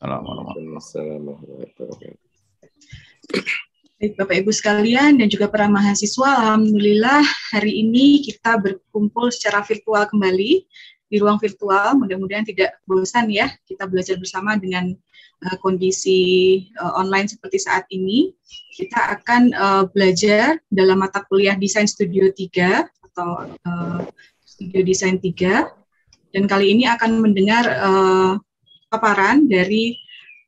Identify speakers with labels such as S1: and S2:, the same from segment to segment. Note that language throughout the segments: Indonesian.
S1: Assalamualaikum
S2: Baik, Bapak Ibu sekalian dan juga para mahasiswa, Alhamdulillah hari ini kita berkumpul secara virtual kembali di ruang virtual. Mudah-mudahan tidak bosan ya kita belajar bersama dengan uh, kondisi uh, online seperti saat ini. Kita akan uh, belajar dalam mata kuliah Desain Studio 3 atau uh, Studio Desain 3 dan kali ini akan mendengar uh, paparan dari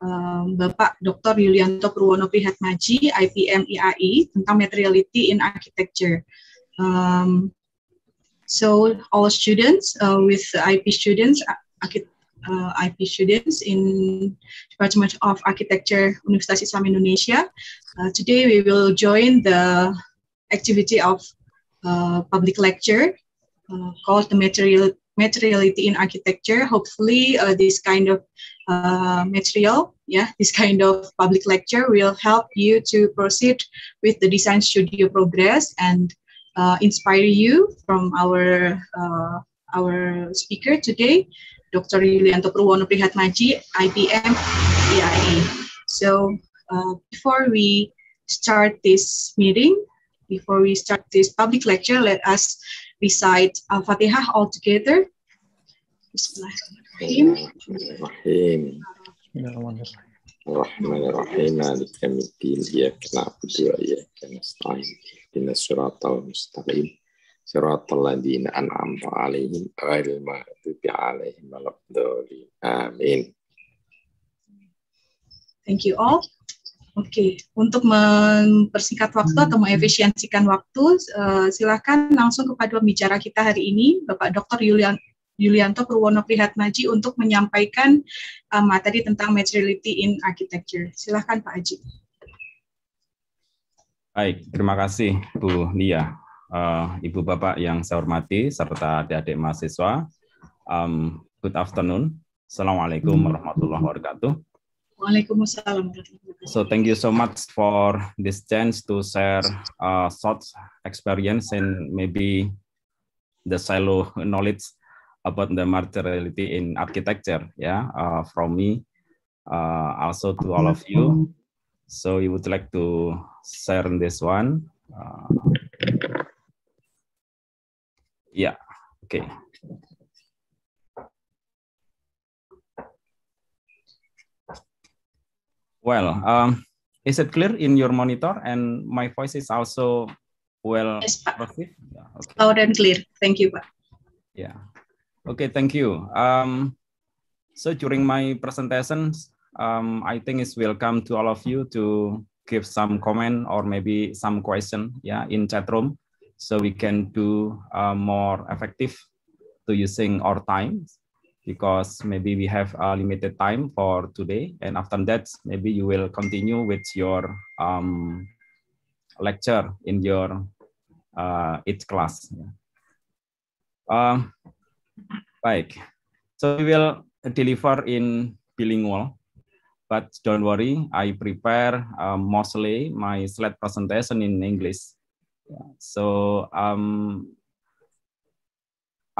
S2: um, Bapak Dr. Yulianto Purwono Prihatmaji, IPM IAI, tentang materiality in architecture. Um, so all students uh, with IP students, uh, IP students in Department of Architecture Universitas Islam Indonesia, uh, today we will join the activity of uh, public lecture uh, called the material materiality in architecture. Hopefully, uh, this kind of uh, material, yeah, this kind of public lecture will help you to proceed with the design studio progress and uh, inspire you from our uh, our speaker today, Dr. Yulianto Purwono Prihatmaji, IPM EIA. So uh, before we start this meeting, before we start this public lecture, let us recite Al Fatihah all together. Bismillahirrahmanirrahim.
S1: Siratul ladina an'amta alaihim ghairil maghdubi alaihim
S2: waladdallin. Amin. Thank you all. Oke, okay. untuk mempersingkat waktu hmm. atau mengefisiensikan waktu, uh, silakan langsung kepada pembicara kita hari ini, Bapak Dr. Yulian, Yulianto Purwono Prihatmaji untuk menyampaikan uh, materi tentang materiality in architecture. Silakan Pak Haji.
S1: Baik, terima kasih Bu Lia, uh, Ibu Bapak yang saya hormati, serta adik-adik mahasiswa. Um, good afternoon. Assalamualaikum hmm. warahmatullahi wabarakatuh.
S2: Waalaikumsalam. So
S1: thank you so much for this chance to share uh, short experience and maybe the silo knowledge about the materiality in architecture. Yeah, uh, from me, uh, also to all of you. Mm-hmm. So you would like to share this one? Uh, yeah. Okay. Well, mm-hmm. um, is it clear in your monitor? And my voice is also well yes, received? Yeah,
S2: okay. Loud and clear. Thank you, Pak.
S1: Yeah. Okay, thank you. Um, so during my presentations, um, I think it's welcome to all of you to give some comment or maybe some question yeah, in chat room so we can do uh, more effective to using our time because maybe we have a limited time for today. And after that, maybe you will continue with your um, lecture in your uh, each class. Um, baik, so we will deliver in bilingual. But don't worry, I prepare uh, mostly my slide presentation in English. So um,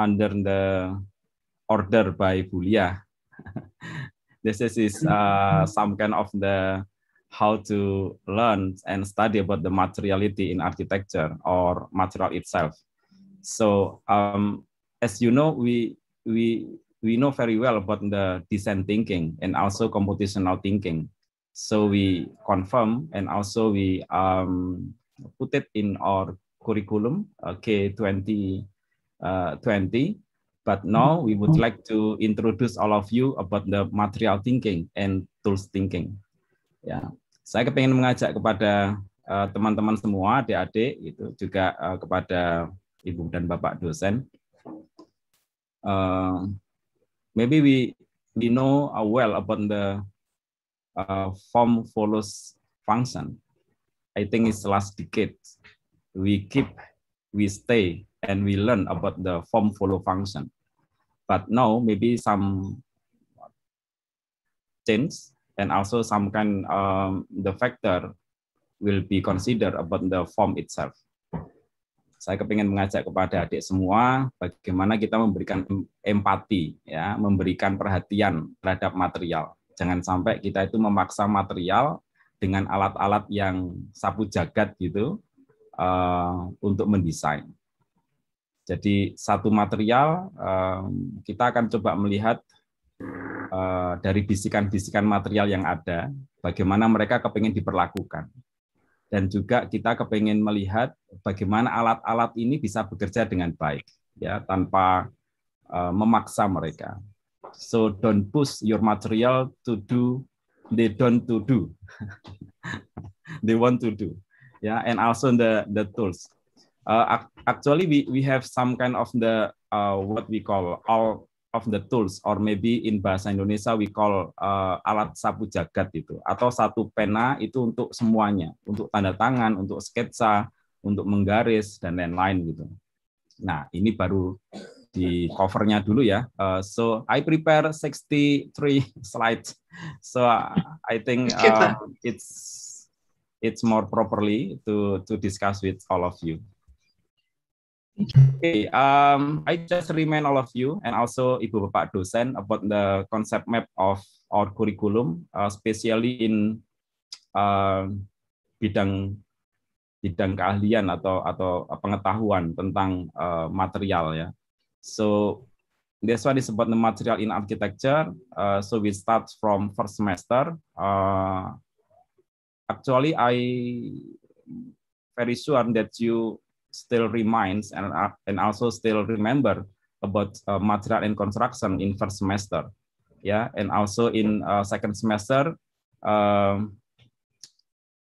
S1: under the order by Bulia. this is, uh, mm-hmm. some kind of the how to learn and study about the materiality in architecture or material itself. So um, as you know, we we we know very well about the design thinking and also computational thinking. So we confirm and also we um, put it in our curriculum uh, K2020. Uh, 20. But hmm. now we would hmm. like to introduce all of you about the material thinking and tools thinking. Ya, saya kepengen mengajak kepada eh, teman-teman uh, semua, adik-adik, itu juga uh, kepada ibu dan bapak dosen. Uh, maybe we we know uh, well about the uh, form follows function. I think it's last decade we keep we stay and we learn about the form follow function. But now maybe some change and also some kind um, the factor will be considered about the form itself. Saya kepingin mengajak kepada adik semua bagaimana kita memberikan empati, ya, memberikan perhatian terhadap material. Jangan sampai kita itu memaksa material dengan alat-alat yang sapu jagat gitu uh, untuk mendesain. Jadi satu material kita akan coba melihat eh, dari bisikan-bisikan material yang ada, bagaimana mereka kepingin diperlakukan. Dan juga kita kepingin melihat bagaimana alat-alat ini bisa bekerja dengan baik, ya tanpa eh, memaksa mereka. So don't push your material to do they don't to do. they want to do. Yeah, and also the the tools uh, actually we we have some kind of the uh, what we call all of the tools or maybe in bahasa Indonesia we call uh, alat sapu jagat itu atau satu pena itu untuk semuanya untuk tanda tangan untuk sketsa untuk menggaris dan lain-lain gitu nah ini baru di covernya dulu ya uh, so I prepare 63 slides so I think uh, it's it's more properly to to discuss with all of you Okay, um, I just remind all of you and also Ibu Bapak dosen about the concept map of our curriculum, uh, especially in uh, bidang bidang keahlian atau atau uh, pengetahuan tentang uh, material ya. So that's one is about the material in architecture. Uh, so we start from first semester. Uh, actually, I very sure that you still reminds and, uh, and also still remember about uh, material and construction in first semester. Yeah, and also in uh, second semester, um,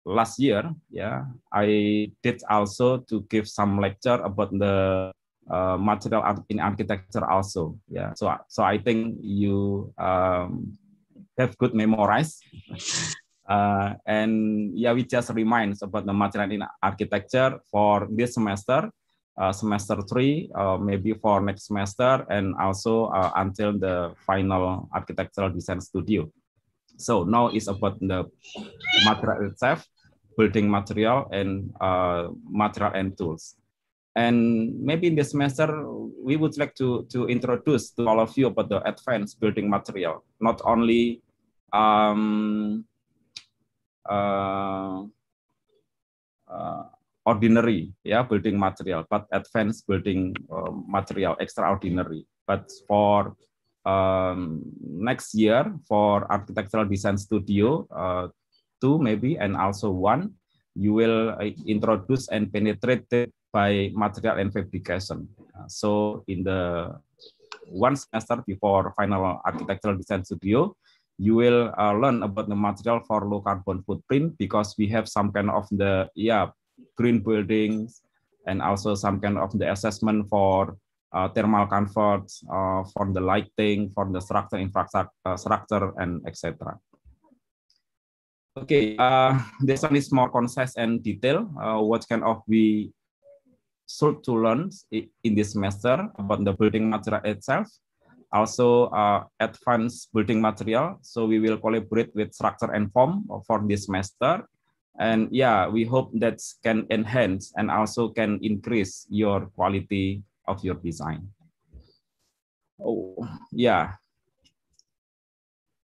S1: last year, yeah, I did also to give some lecture about the uh, material in architecture also. Yeah, so so I think you um, have good memorize. Uh, and yeah, we just remind about the material architecture for this semester, uh, semester three, uh, maybe for next semester, and also uh, until the final architectural design studio. So now it's about the material itself, building material and uh, material and tools. And maybe in this semester, we would like to, to introduce to all of you about the advanced building material, not only um, uh, ordinary ya yeah, building material but advanced building uh, material extraordinary but for um, next year for architectural design studio uh, two maybe and also one you will introduce and penetrate by material and fabrication uh, so in the one semester before final architectural design studio you will uh, learn about the material for low carbon footprint because we have some kind of the yeah green buildings and also some kind of the assessment for uh, thermal comfort, uh, for the lighting, for the structure, infrastructure, uh, and etc. Okay, uh, this one is more concise and detailed. Uh, what kind of we should to learn in this semester about the building material itself also uh, advanced building material. So we will collaborate with structure and form for this semester. And yeah, we hope that can enhance and also can increase your quality of your design. Oh, yeah.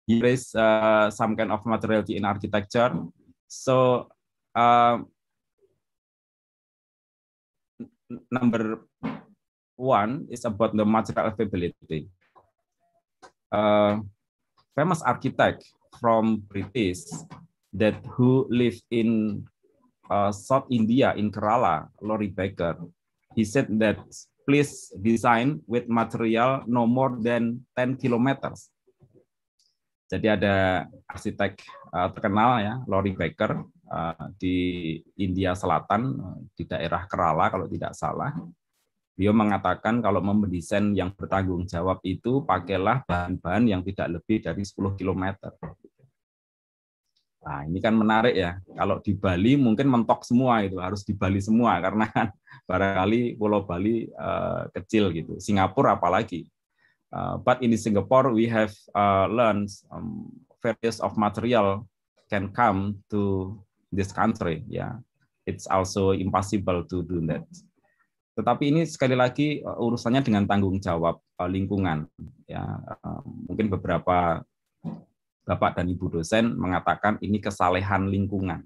S1: Here is uh, some kind of materiality in architecture. So uh, number one is about the material availability. Eh, famous architect from British that who lived in uh, South India in Kerala, Lori Baker. He said that please design with material no more than 10 kilometers. Jadi ada arsitek uh, terkenal ya, Laurie Baker uh, di India Selatan di daerah Kerala kalau tidak salah. Beliau mengatakan kalau mendesain yang bertanggung jawab itu pakailah bahan-bahan yang tidak lebih dari 10 km. Nah, ini kan menarik ya. Kalau di Bali mungkin mentok semua itu, harus di Bali semua karena kan barangkali Pulau Bali uh, kecil gitu. Singapura apalagi. Uh, but in Singapore we have uh, learned um, various of material can come to this country. Yeah, it's also impossible to do that. Tetapi ini sekali lagi eh, urusannya dengan tanggung jawab eh, lingkungan. Ya, eh, mungkin beberapa bapak dan ibu dosen mengatakan ini kesalehan lingkungan,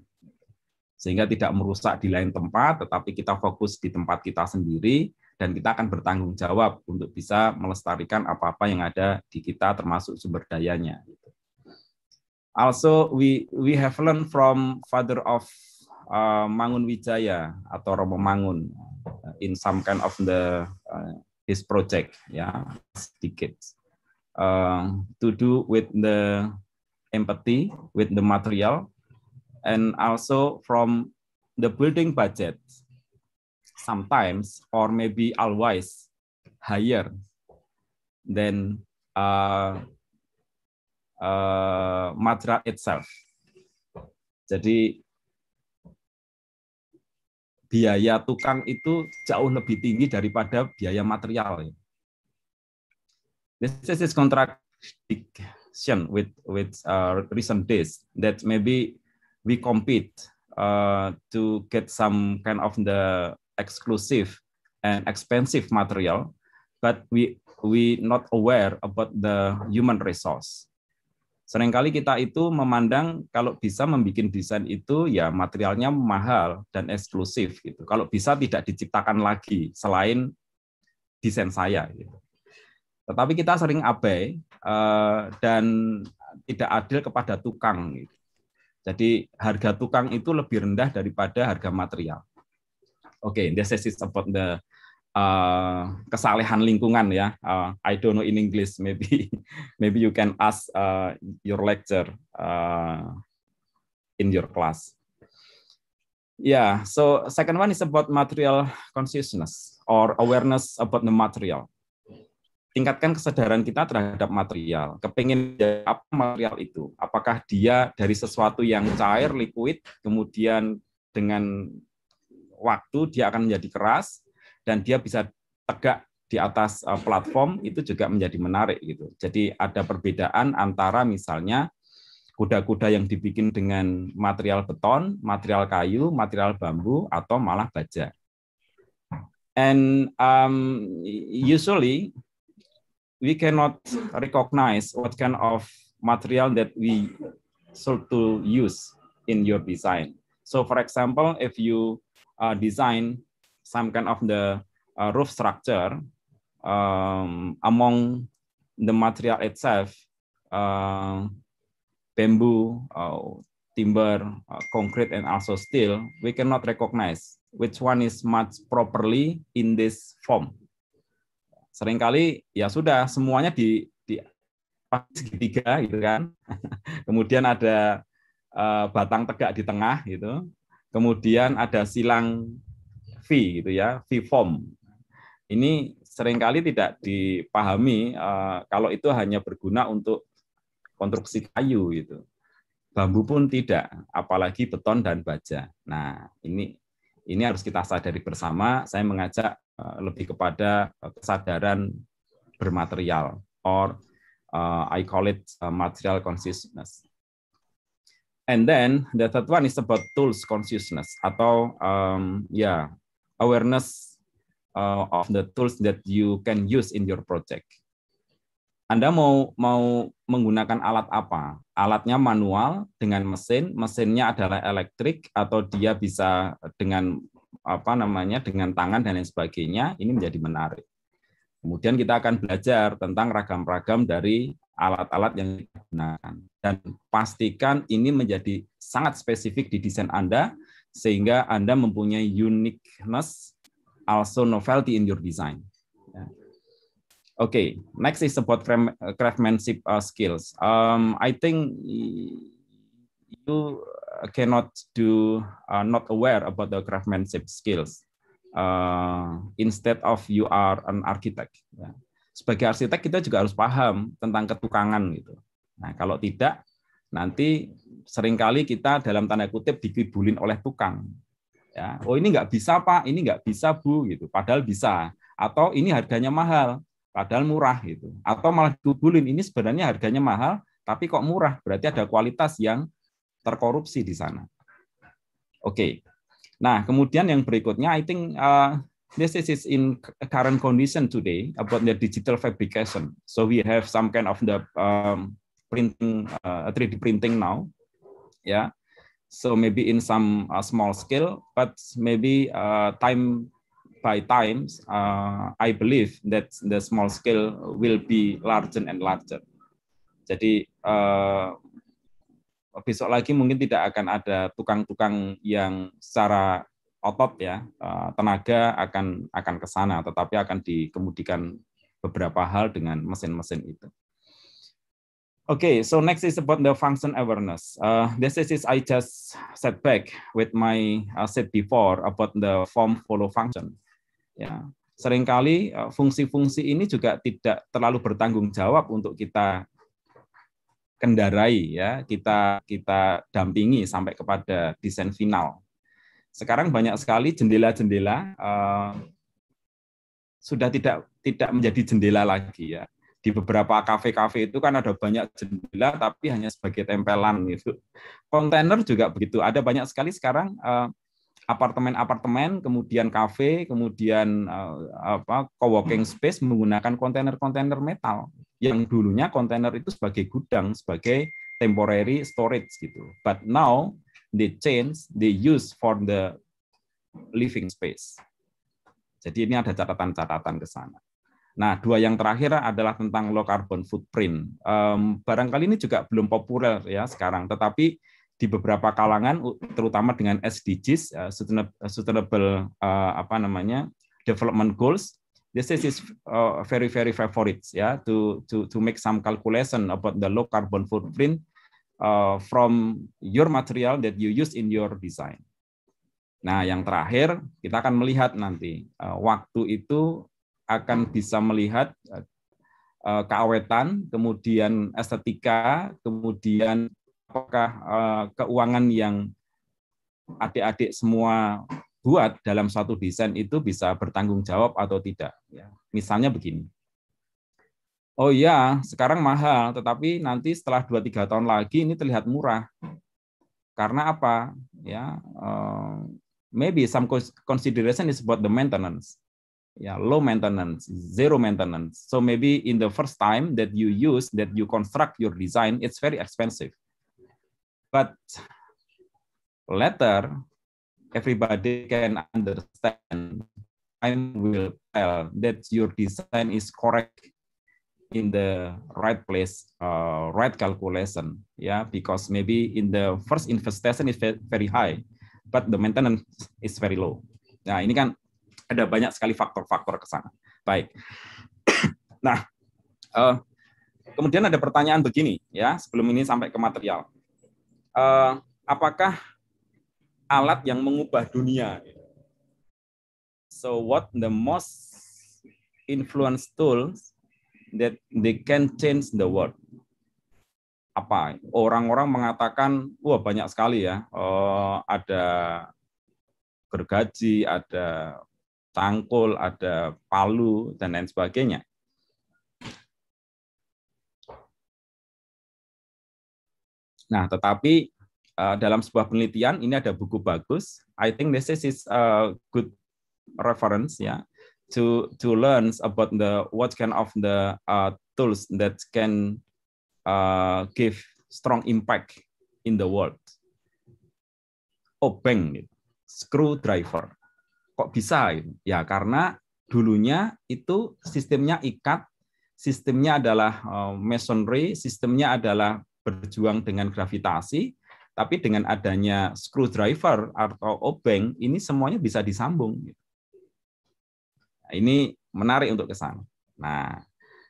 S1: sehingga tidak merusak di lain tempat, tetapi kita fokus di tempat kita sendiri dan kita akan bertanggung jawab untuk bisa melestarikan apa-apa yang ada di kita termasuk sumber dayanya. Gitu. Also, we we have learned from father of uh, Mangun Wijaya atau Romo Mangun in some kind of the uh, his project ya yeah, sedikit uh, to do with the empathy with the material and also from the building budget sometimes or maybe always higher than uh, uh, material itself. Jadi biaya tukang itu jauh lebih tinggi daripada biaya material. Ya. This is contradiction with with uh, recent days that maybe we compete uh, to get some kind of the exclusive and expensive material, but we we not aware about the human resource. Seringkali kita itu memandang kalau bisa membuat desain itu ya materialnya mahal dan eksklusif gitu. Kalau bisa tidak diciptakan lagi selain desain saya gitu. Tetapi kita sering abai eh, dan tidak adil kepada tukang gitu. Jadi harga tukang itu lebih rendah daripada harga material. Oke, okay, this is about the uh, kesalehan lingkungan ya. Uh, I don't know in English, maybe maybe you can ask uh, your lecture uh, in your class. Yeah, so second one is about material consciousness or awareness about the material. Tingkatkan kesadaran kita terhadap material. Kepingin apa material itu? Apakah dia dari sesuatu yang cair, liquid, kemudian dengan waktu dia akan menjadi keras, dan dia bisa tegak di atas eh, platform itu juga menjadi menarik gitu. Jadi ada perbedaan antara misalnya kuda-kuda yang dibikin dengan material beton, material kayu, material bambu atau malah baja. And um, usually we cannot recognize what kind of material that we sort to use in your design. So for example, if you uh, design some kind of the uh, roof structure um, among the material itself, uh, bamboo, uh, timber, uh, concrete, and also steel, we cannot recognize which one is much properly in this form. Seringkali ya sudah semuanya di, di segitiga gitu kan, kemudian ada uh, batang tegak di tengah gitu, kemudian ada silang V gitu ya, V form. Ini seringkali tidak dipahami uh, kalau itu hanya berguna untuk konstruksi kayu gitu. Bambu pun tidak, apalagi beton dan baja. Nah, ini ini harus kita sadari bersama. Saya mengajak uh, lebih kepada eh, kesadaran bermaterial or uh, I call it material consciousness. And then the third one is about tools consciousness atau um, ya awareness uh, of the tools that you can use in your project. Anda mau mau menggunakan alat apa? Alatnya manual dengan mesin, mesinnya adalah elektrik atau dia bisa dengan apa namanya dengan tangan dan lain sebagainya. Ini menjadi menarik. Kemudian kita akan belajar tentang ragam-ragam dari alat-alat yang digunakan dan pastikan ini menjadi sangat spesifik di desain Anda sehingga Anda mempunyai uniqueness, also novelty in your design. Ya. Oke, okay, next is about craftsmanship uh, skills. Um, I think you cannot do uh, not aware about the craftsmanship skills. Uh, instead of you are an architect. Ya. Sebagai arsitek kita juga harus paham tentang ketukangan gitu. Nah, kalau tidak nanti seringkali kita dalam tanda kutip dikibulin oleh tukang. Ya, oh ini nggak bisa pak, ini nggak bisa bu, gitu. Padahal bisa. Atau ini harganya mahal, padahal murah gitu. Atau malah dikibulin ini sebenarnya harganya mahal, tapi kok murah. Berarti ada kualitas yang terkorupsi di sana. Oke. Okay. Nah, kemudian yang berikutnya, I think uh, this is in current condition today about the digital fabrication. So we have some kind of the um, printing uh, 3D printing now. Yeah. So maybe in some uh, small scale, but maybe uh, time by times, uh, I believe that the small scale will be larger and larger. Jadi uh, besok lagi mungkin tidak akan ada tukang-tukang yang secara otot ya uh, tenaga akan akan ke sana, tetapi akan dikemudikan beberapa hal dengan mesin-mesin itu. Okay, so next is about the function awareness. Uh, this is I just set back with my uh, said before about the form follow function. Ya, seringkali uh, fungsi-fungsi uh, ini juga tidak terlalu bertanggung jawab untuk kita kendarai ya, kita kita dampingi sampai kepada desain final. Sekarang banyak sekali jendela-jendela uh, sudah tidak tidak menjadi jendela lagi ya di beberapa kafe-kafe itu kan ada banyak jendela tapi hanya sebagai tempelan gitu. Kontainer juga begitu. Ada banyak sekali sekarang eh, apartemen-apartemen, kemudian kafe, kemudian eh, apa co space menggunakan kontainer-kontainer metal yang dulunya kontainer itu sebagai gudang, sebagai temporary storage gitu. But now they change, they use for the living space. Jadi ini ada catatan-catatan ke sana. Nah, dua yang terakhir adalah tentang low carbon footprint. Um, barangkali ini juga belum populer ya sekarang, tetapi di beberapa kalangan, terutama dengan SDGs uh, eh, eh, (sustainable uh, apa namanya development goals), this is uh, very very favorites ya yeah, to to to make some calculation about the low carbon footprint uh, from your material that you use in your design. Nah, yang terakhir kita akan melihat nanti uh, waktu itu akan bisa melihat eh, keawetan, kemudian estetika, kemudian apakah eh, keuangan yang adik-adik semua buat dalam satu desain itu bisa bertanggung jawab atau tidak. Ya. Misalnya begini. Oh iya, sekarang mahal, tetapi nanti setelah 2-3 tahun lagi ini terlihat murah. Karena apa? Ya, uh, maybe some consideration is about the maintenance. yeah low maintenance zero maintenance so maybe in the first time that you use that you construct your design it's very expensive but later everybody can understand I will tell that your design is correct in the right place uh, right calculation yeah because maybe in the first investment is very high but the maintenance is very low nah ini kan ada banyak sekali faktor-faktor ke sana. Baik. Nah, uh, kemudian ada pertanyaan begini ya, sebelum ini sampai ke material. Uh, apakah alat yang mengubah dunia? So what the most influence tools that they can change the world? Apa orang-orang mengatakan, wah banyak sekali ya, uh, ada gergaji, ada Cangkul, ada Palu, dan lain sebagainya. Nah, tetapi uh, dalam sebuah penelitian ini ada buku bagus. I think this is a good reference ya yeah, to to learn about the what kind of the uh, tools that can uh, give strong impact in the world. Obeng, oh, gitu. screwdriver kok bisa ya karena dulunya itu sistemnya ikat sistemnya adalah eh, masonry sistemnya adalah berjuang dengan gravitasi tapi dengan adanya screwdriver atau obeng ini semuanya bisa disambung nah, ini menarik untuk kesana nah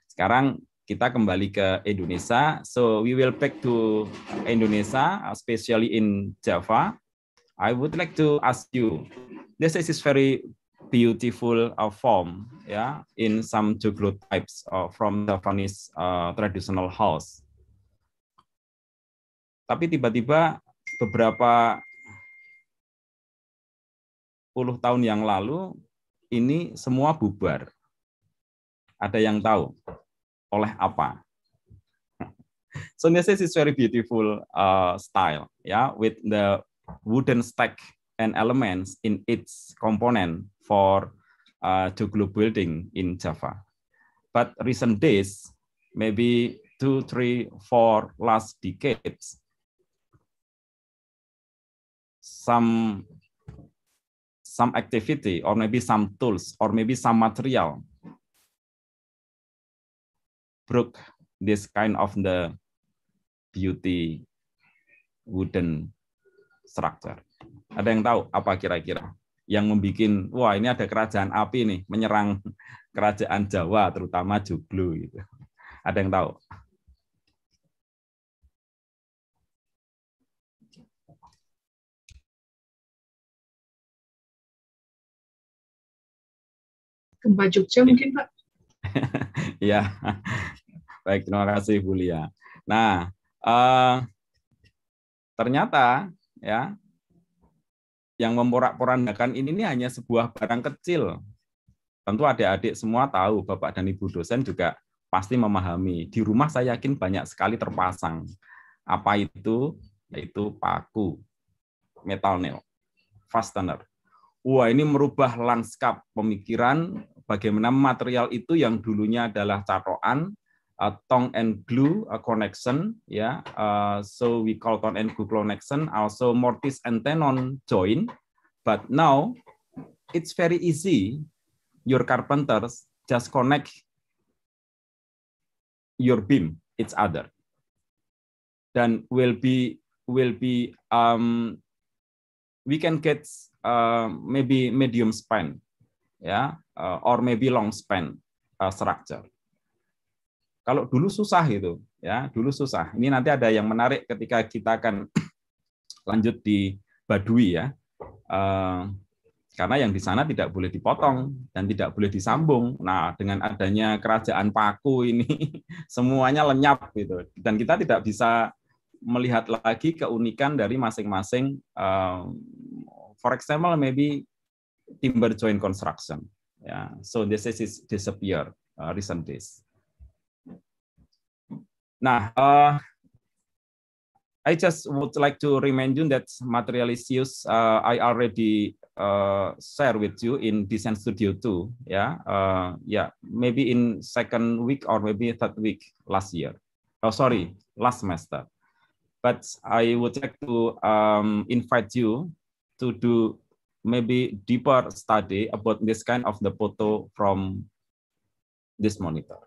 S1: sekarang kita kembali ke Indonesia so we will back to Indonesia especially in Java I would like to ask you. This is very beautiful uh, form, yeah, in some types uh, from Japanese uh, traditional house. Tapi tiba-tiba beberapa puluh tahun yang lalu ini semua bubar. Ada yang tahu oleh apa? so this is very beautiful uh, style, yeah, with the wooden stack and elements in its component for uh, to glue building in Java. But recent days, maybe two, three, four last decades, some some activity or maybe some tools or maybe some material broke this kind of the beauty wooden structure. Ada yang tahu apa kira-kira yang membuat wah ini ada kerajaan api nih menyerang kerajaan Jawa terutama
S2: Joglo gitu. Ada yang tahu? Gempa Jogja iya. mungkin Pak.
S1: ya, baik terima kasih Bu Lia. Nah, uh, ternyata ya yang memporak-porandakan ini, ini hanya sebuah barang kecil. Tentu adik-adik semua tahu, Bapak dan Ibu dosen juga pasti memahami. Di rumah saya yakin banyak sekali terpasang. Apa itu? Yaitu paku, metal nail, fastener. Wah, ini merubah lanskap pemikiran bagaimana material itu yang dulunya adalah catoan, a uh, tongue and glue a uh, connection. Yeah, uh, so we call tong and glue connection. Also mortise and tenon join. But now it's very easy. Your carpenters just connect your beam each other. Then will be will be um, we can get uh, maybe medium span, yeah, uh, or maybe long span uh, structure. Kalau dulu susah gitu, ya dulu susah. Ini nanti ada yang menarik ketika kita akan lanjut di Badui ya. Eh, karena yang di sana tidak boleh dipotong dan tidak boleh disambung. Nah, dengan adanya kerajaan Paku ini semuanya lenyap gitu. Dan kita tidak bisa melihat lagi keunikan dari masing-masing eh, for example maybe timber joint construction. Yeah. So this is disappear uh, recent days. Nah, uh, I just would like to remind you that material issues uh, I already uh, share with you in Design Studio 2. Yeah, uh, yeah, maybe in second week or maybe third week last year. Oh, sorry, last semester. But I would like to um, invite you to do maybe deeper study about this kind of the photo from this monitor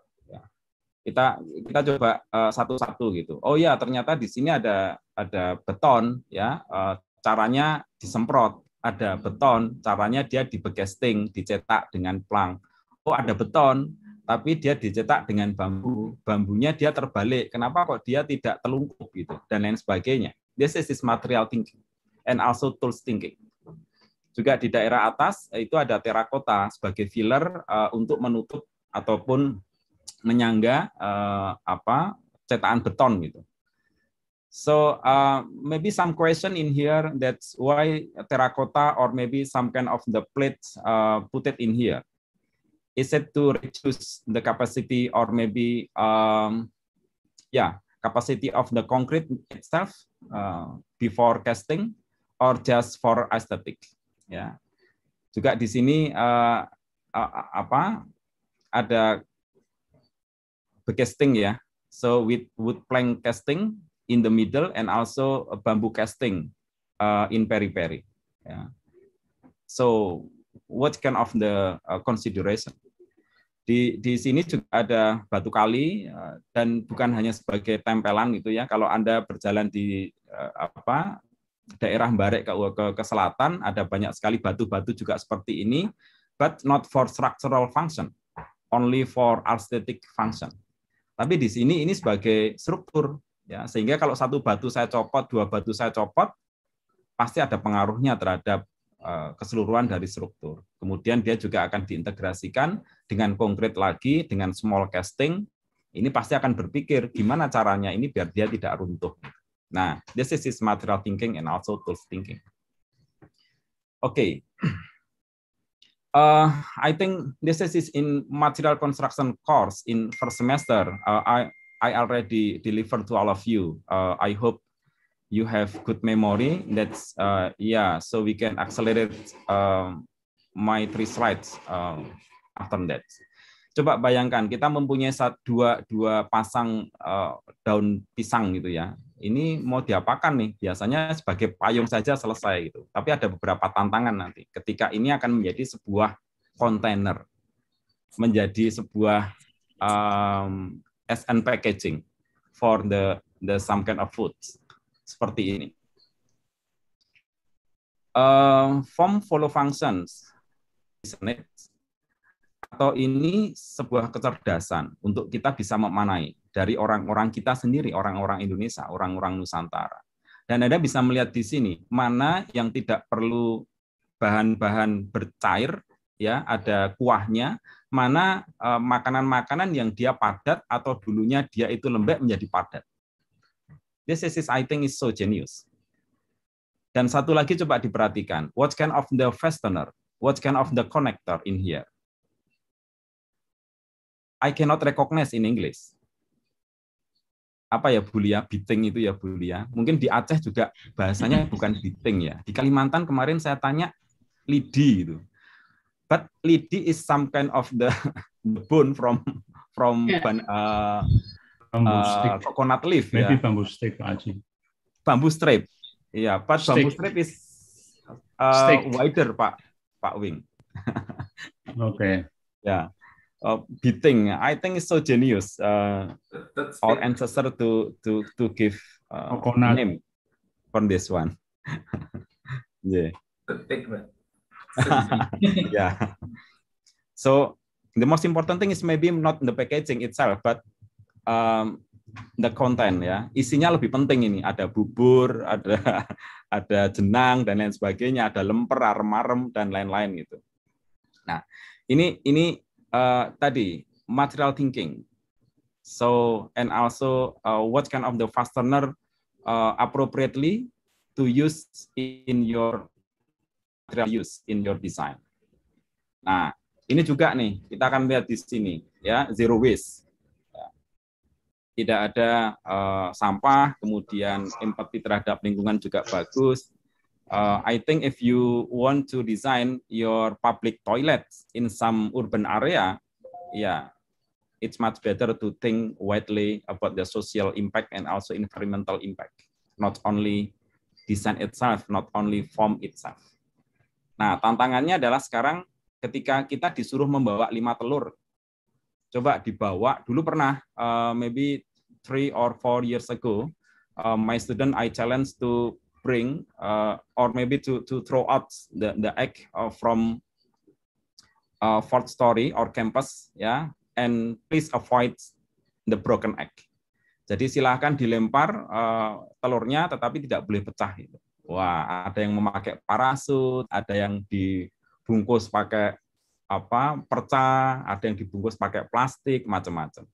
S1: kita kita coba eh, satu-satu uh, gitu. Oh ya ternyata di sini ada ada beton ya uh, caranya disemprot, ada hmm. beton caranya dia dibegesting, dicetak dengan plang. Oh ada beton tapi dia dicetak dengan bambu, bambunya dia terbalik. Kenapa kok dia tidak telungkup gitu dan lain sebagainya. This is this material thinking and also tools thinking. Juga di daerah atas itu ada terakota sebagai filler uh, untuk menutup ataupun menyangga uh, apa cetakan beton gitu. So uh, maybe some question in here that's why terracotta or maybe some kind of the plate uh, put it in here. Is it to reduce the capacity or maybe um, yeah capacity of the concrete itself uh, before casting or just for aesthetic? Ya. Yeah. Juga di sini uh, uh, apa ada the casting ya. So with wood plank casting in the middle and also bamboo casting uh, in peri-peri. Yeah. So what kind of the uh, consideration? Di, di sini juga ada batu kali uh, dan bukan hanya sebagai tempelan gitu ya. Kalau Anda berjalan di uh, apa daerah Barek ke, ke ke selatan ada banyak sekali batu-batu juga seperti ini but not for structural function, only for aesthetic function. Tapi di sini ini sebagai struktur ya sehingga kalau satu batu saya copot, dua batu saya copot pasti ada pengaruhnya terhadap eh, keseluruhan dari struktur. Kemudian dia juga akan diintegrasikan dengan konkret lagi dengan small casting. Ini pasti akan berpikir gimana caranya ini biar dia tidak runtuh. Nah, this is material thinking and also tools thinking. Oke. Okay uh, I think this is in material construction course in first semester. Uh, I I already delivered to all of you. Uh, I hope you have good memory. That's uh, yeah. So we can accelerate uh, my three slides um, after that. Coba bayangkan kita mempunyai satu, dua dua pasang uh, daun pisang gitu ya ini mau diapakan nih? Biasanya sebagai payung saja selesai gitu. Tapi ada beberapa tantangan nanti. Ketika ini akan menjadi sebuah kontainer, menjadi sebuah um, SN packaging for the the some kind of foods seperti ini. Uh, form follow functions atau ini sebuah kecerdasan untuk kita bisa memanai dari orang-orang kita sendiri, orang-orang Indonesia, orang-orang Nusantara. Dan Anda bisa melihat di sini mana yang tidak perlu bahan-bahan bercair, ya ada kuahnya, mana eh, makanan-makanan yang dia padat atau dulunya dia itu lembek menjadi padat. This is, I think, is so genius. Dan satu lagi coba diperhatikan, what kind of the fastener, what kind of the connector in here? I cannot recognize in English. Apa ya bulia, biting itu ya bulia. Mungkin di Aceh juga bahasanya bukan biting ya. Di Kalimantan kemarin saya tanya lidi itu. But lidi is some kind of the, bone from from yeah. ban, uh, bambu uh, coconut leaf ya. Maybe ya. bambu stick aja. Bambu strip. Iya, yeah, but stick. bambu strip is uh, wider Pak Pak Wing. Oke. okay. Ya. Yeah uh, beating. I think it's so genius. Uh, That's our ancestor to to to give uh, oh, name for this one. yeah. The yeah. So the most important thing is maybe not the packaging itself, but um, the content ya. Isinya lebih penting ini. Ada bubur, ada ada jenang dan lain sebagainya, ada lemper, arem-arem dan lain-lain gitu. Nah, ini ini uh, tadi material thinking. So and also uh, what kind of the fastener uh, eh, appropriately to use in your material use in your design. Nah, ini juga nih kita akan lihat di sini ya zero waste. Ya. Tidak ada uh, sampah, kemudian empati terhadap lingkungan juga bagus, Uh, I think if you want to design your public toilets in some urban area, yeah, it's much better to think widely about the social impact and also environmental impact, not only design itself, not only form itself. Nah, tantangannya adalah sekarang ketika kita disuruh membawa lima telur, coba dibawa. Dulu pernah, uh, maybe three or four years ago, uh, my student I challenge to bring uh, or maybe to to throw out the the egg uh, from uh, fourth story or campus ya yeah? and please avoid the broken egg jadi silahkan dilempar uh, telurnya tetapi tidak boleh pecah itu wah ada yang memakai parasut ada yang dibungkus pakai apa perca ada yang dibungkus pakai plastik macam-macam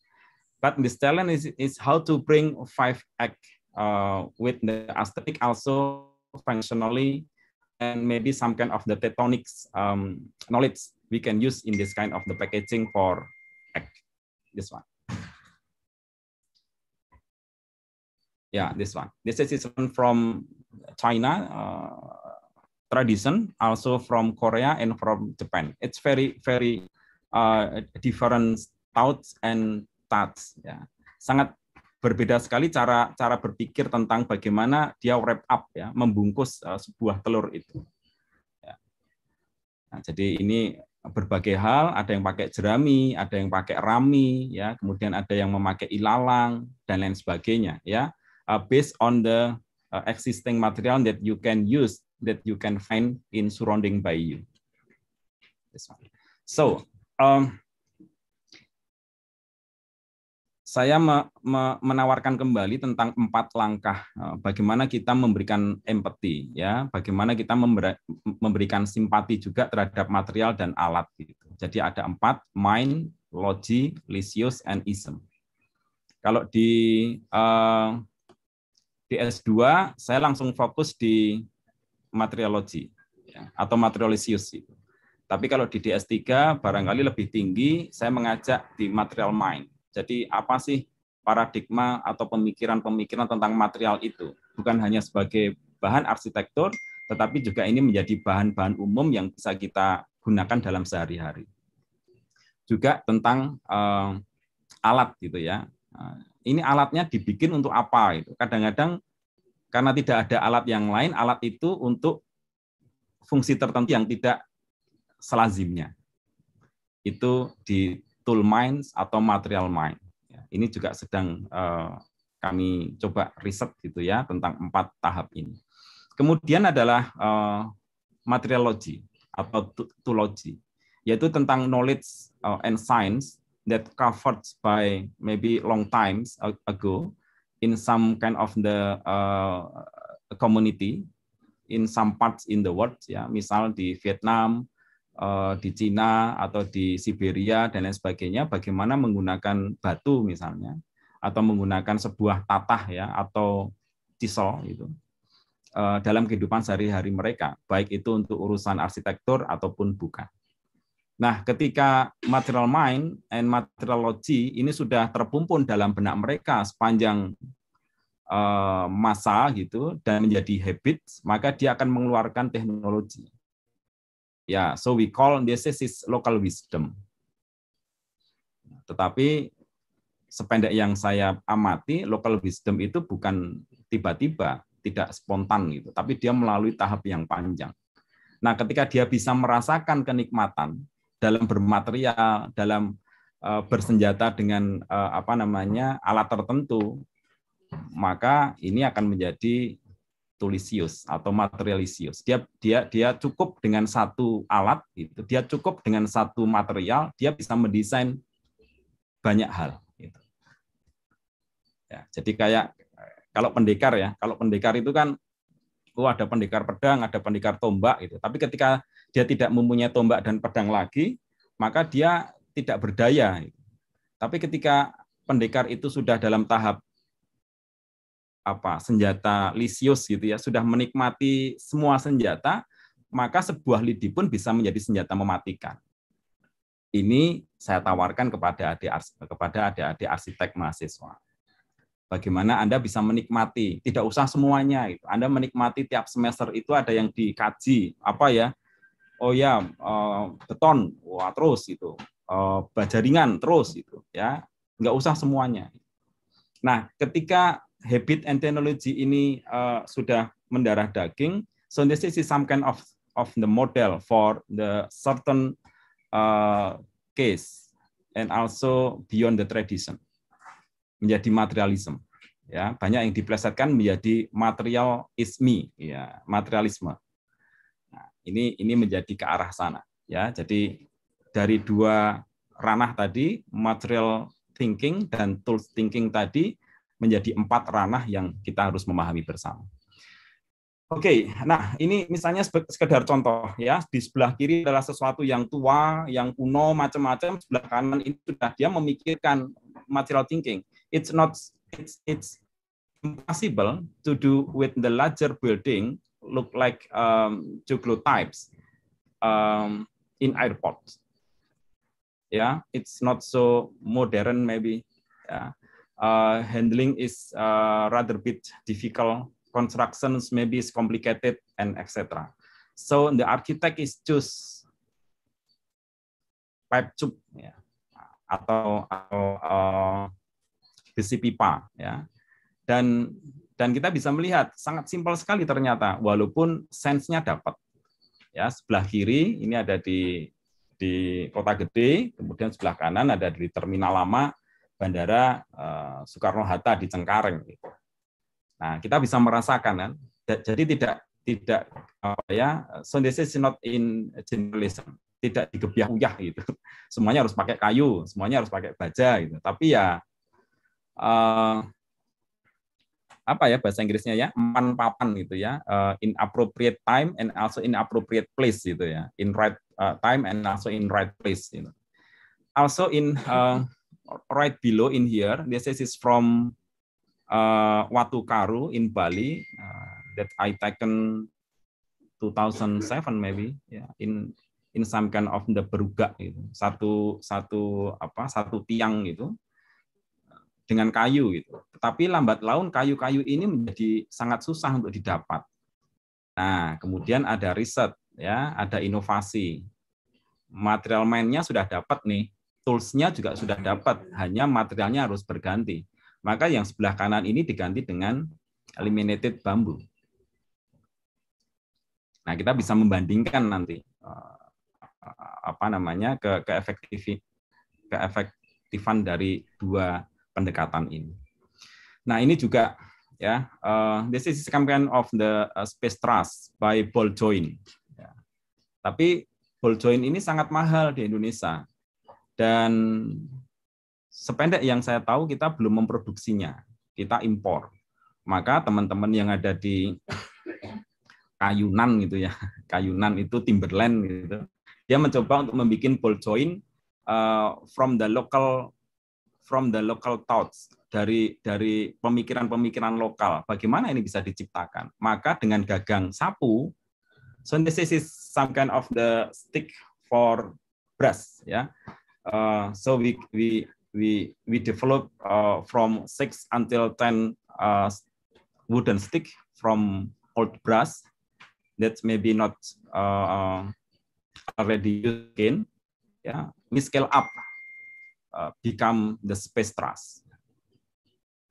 S1: but this challenge is, is how to bring five egg uh, with the aesthetic also functionally and maybe some kind of the tectonics um, knowledge we can use in this kind of the packaging for this one. Yeah, this one. This is from China uh, tradition, also from Korea and from Japan. It's very, very uh, different thoughts and thoughts. Yeah, sangat berbeda sekali cara cara berpikir tentang bagaimana dia wrap up ya membungkus uh, sebuah telur itu. Ya. Nah, jadi ini berbagai hal, ada yang pakai jerami, ada yang pakai rami, ya, kemudian ada yang memakai ilalang dan lain sebagainya, ya, uh, based on the uh, existing material that you can use that you can find in surrounding by you. This one. So um, saya me, me, menawarkan kembali tentang empat langkah eh, bagaimana kita memberikan empati ya bagaimana kita memberikan simpati juga terhadap material dan alat gitu jadi ada empat mind logi lisius and ism kalau di uh, di S2 saya langsung fokus di materiologi ya, atau materialisius itu tapi kalau di DS3 barangkali lebih tinggi saya mengajak di material mind jadi apa sih paradigma atau pemikiran-pemikiran tentang material itu? Bukan hanya sebagai bahan arsitektur, tetapi juga ini menjadi bahan-bahan umum yang bisa kita gunakan dalam sehari-hari. Juga tentang uh, alat gitu ya. Eh, ini alatnya dibikin untuk apa itu? Kadang-kadang karena tidak ada alat yang lain, alat itu untuk fungsi tertentu yang tidak selazimnya. Itu di tool mines atau material mine. Ya, ini juga sedang eh, kami coba riset gitu ya tentang empat tahap ini. Kemudian adalah eh, materialogy atau toology, yaitu tentang knowledge eh, and science that covered by maybe long times ago in some kind of the community in some parts in the world ya misal di Vietnam Eh, di Cina atau di Siberia dan lain sebagainya, bagaimana menggunakan batu misalnya, atau menggunakan sebuah tatah ya atau tisol itu eh, dalam kehidupan sehari-hari mereka, baik itu untuk urusan arsitektur ataupun bukan. Nah, ketika material mind and logic ini sudah terpumpun dalam benak mereka sepanjang eh, masa gitu dan menjadi habit, maka dia akan mengeluarkan teknologi Ya, yeah, so we call this is local wisdom. Tetapi sependek yang saya amati, local wisdom itu bukan tiba-tiba, tidak spontan gitu, tapi dia melalui tahap yang panjang. Nah, ketika dia bisa merasakan kenikmatan dalam bermaterial, dalam uh, bersenjata dengan uh, apa namanya alat tertentu, maka ini akan menjadi tulisius atau materialisius. Dia dia dia cukup dengan satu alat gitu. Dia cukup dengan satu material, dia bisa mendesain banyak hal gitu. Ya, jadi kayak kalau pendekar ya, kalau pendekar itu kan oh ada pendekar pedang, ada pendekar tombak gitu. Tapi ketika dia tidak mempunyai tombak dan pedang lagi, maka dia tidak berdaya. Gitu. Tapi ketika pendekar itu sudah dalam tahap apa senjata lisius gitu ya sudah menikmati semua senjata maka sebuah lidi pun bisa menjadi senjata mematikan ini saya tawarkan kepada adik kepada adik-adik arsitek mahasiswa bagaimana anda bisa menikmati tidak usah semuanya gitu. anda menikmati tiap semester itu ada yang dikaji apa ya oh ya eh, beton wah terus itu eh, baja ringan terus itu ya nggak usah semuanya nah ketika habit and technology ini uh, sudah mendarah daging. So this is some kind of of the model for the certain uh, case and also beyond the tradition menjadi materialism ya banyak yang diplesetkan menjadi material ismi ya materialisme nah, ini ini menjadi ke arah sana ya jadi dari dua ranah tadi material thinking dan tools thinking tadi menjadi empat ranah yang kita harus memahami bersama. Oke, okay, nah ini misalnya sekedar contoh ya, di sebelah kiri adalah sesuatu yang tua, yang kuno, macam-macam, sebelah kanan itu sudah dia memikirkan material thinking. It's not it's it's impossible to do with the larger building look like um, types um, in airport. Ya, yeah, it's not so modern maybe. Yeah uh, handling is uh, rather bit difficult. Constructions maybe is complicated and etc. So the architect is choose pipe tube ya atau, atau uh, besi pipa ya dan dan kita bisa melihat sangat simpel sekali ternyata walaupun sense-nya dapat ya sebelah kiri ini ada di di kota gede kemudian sebelah kanan ada di terminal lama Bandara eh, Soekarno Hatta di Cengkareng. Gitu. Nah, kita bisa merasakan kan. Jadi tidak tidak apa ya, so this is not in generalism, tidak digebiah uyah gitu. Semuanya harus pakai kayu, semuanya harus pakai baja gitu. Tapi ya uh, apa ya bahasa Inggrisnya ya, empan papan gitu ya, uh, in appropriate time and also in appropriate place gitu ya, in right uh, time and also in right place gitu. Also in uh, right below in here. This is from uh, Karu in Bali uh, that I taken 2007 maybe yeah, in in some kind of the beruga gitu. Satu satu apa satu tiang gitu dengan kayu itu. Tetapi lambat laun kayu-kayu ini menjadi sangat susah untuk didapat. Nah, kemudian ada riset ya, ada inovasi. Material mainnya sudah dapat nih toolsnya juga sudah dapat, hanya materialnya harus berganti. Maka yang sebelah kanan ini diganti dengan eliminated bambu. Nah, kita bisa membandingkan nanti eh, apa namanya ke keefektifan keefektifan dari dua pendekatan ini. Nah, ini juga ya uh, this is kind of the eh, space trust by Join. Ya. Tapi Join ini sangat mahal di Indonesia. Dan sependek yang saya tahu kita belum memproduksinya, kita impor. Maka teman-teman yang ada di Kayunan gitu ya, Kayunan itu Timberland gitu, dia mencoba untuk membuat ball joint uh, from the local from the local thoughts dari dari pemikiran-pemikiran lokal. Bagaimana ini bisa diciptakan? Maka dengan gagang sapu, so this is some kind of the stick for brass ya. Uh, so we we we we develop uh, from six until ten uh, wooden stick from old brass that maybe not uh, already used again. Yeah, we scale up, uh, become the space trust.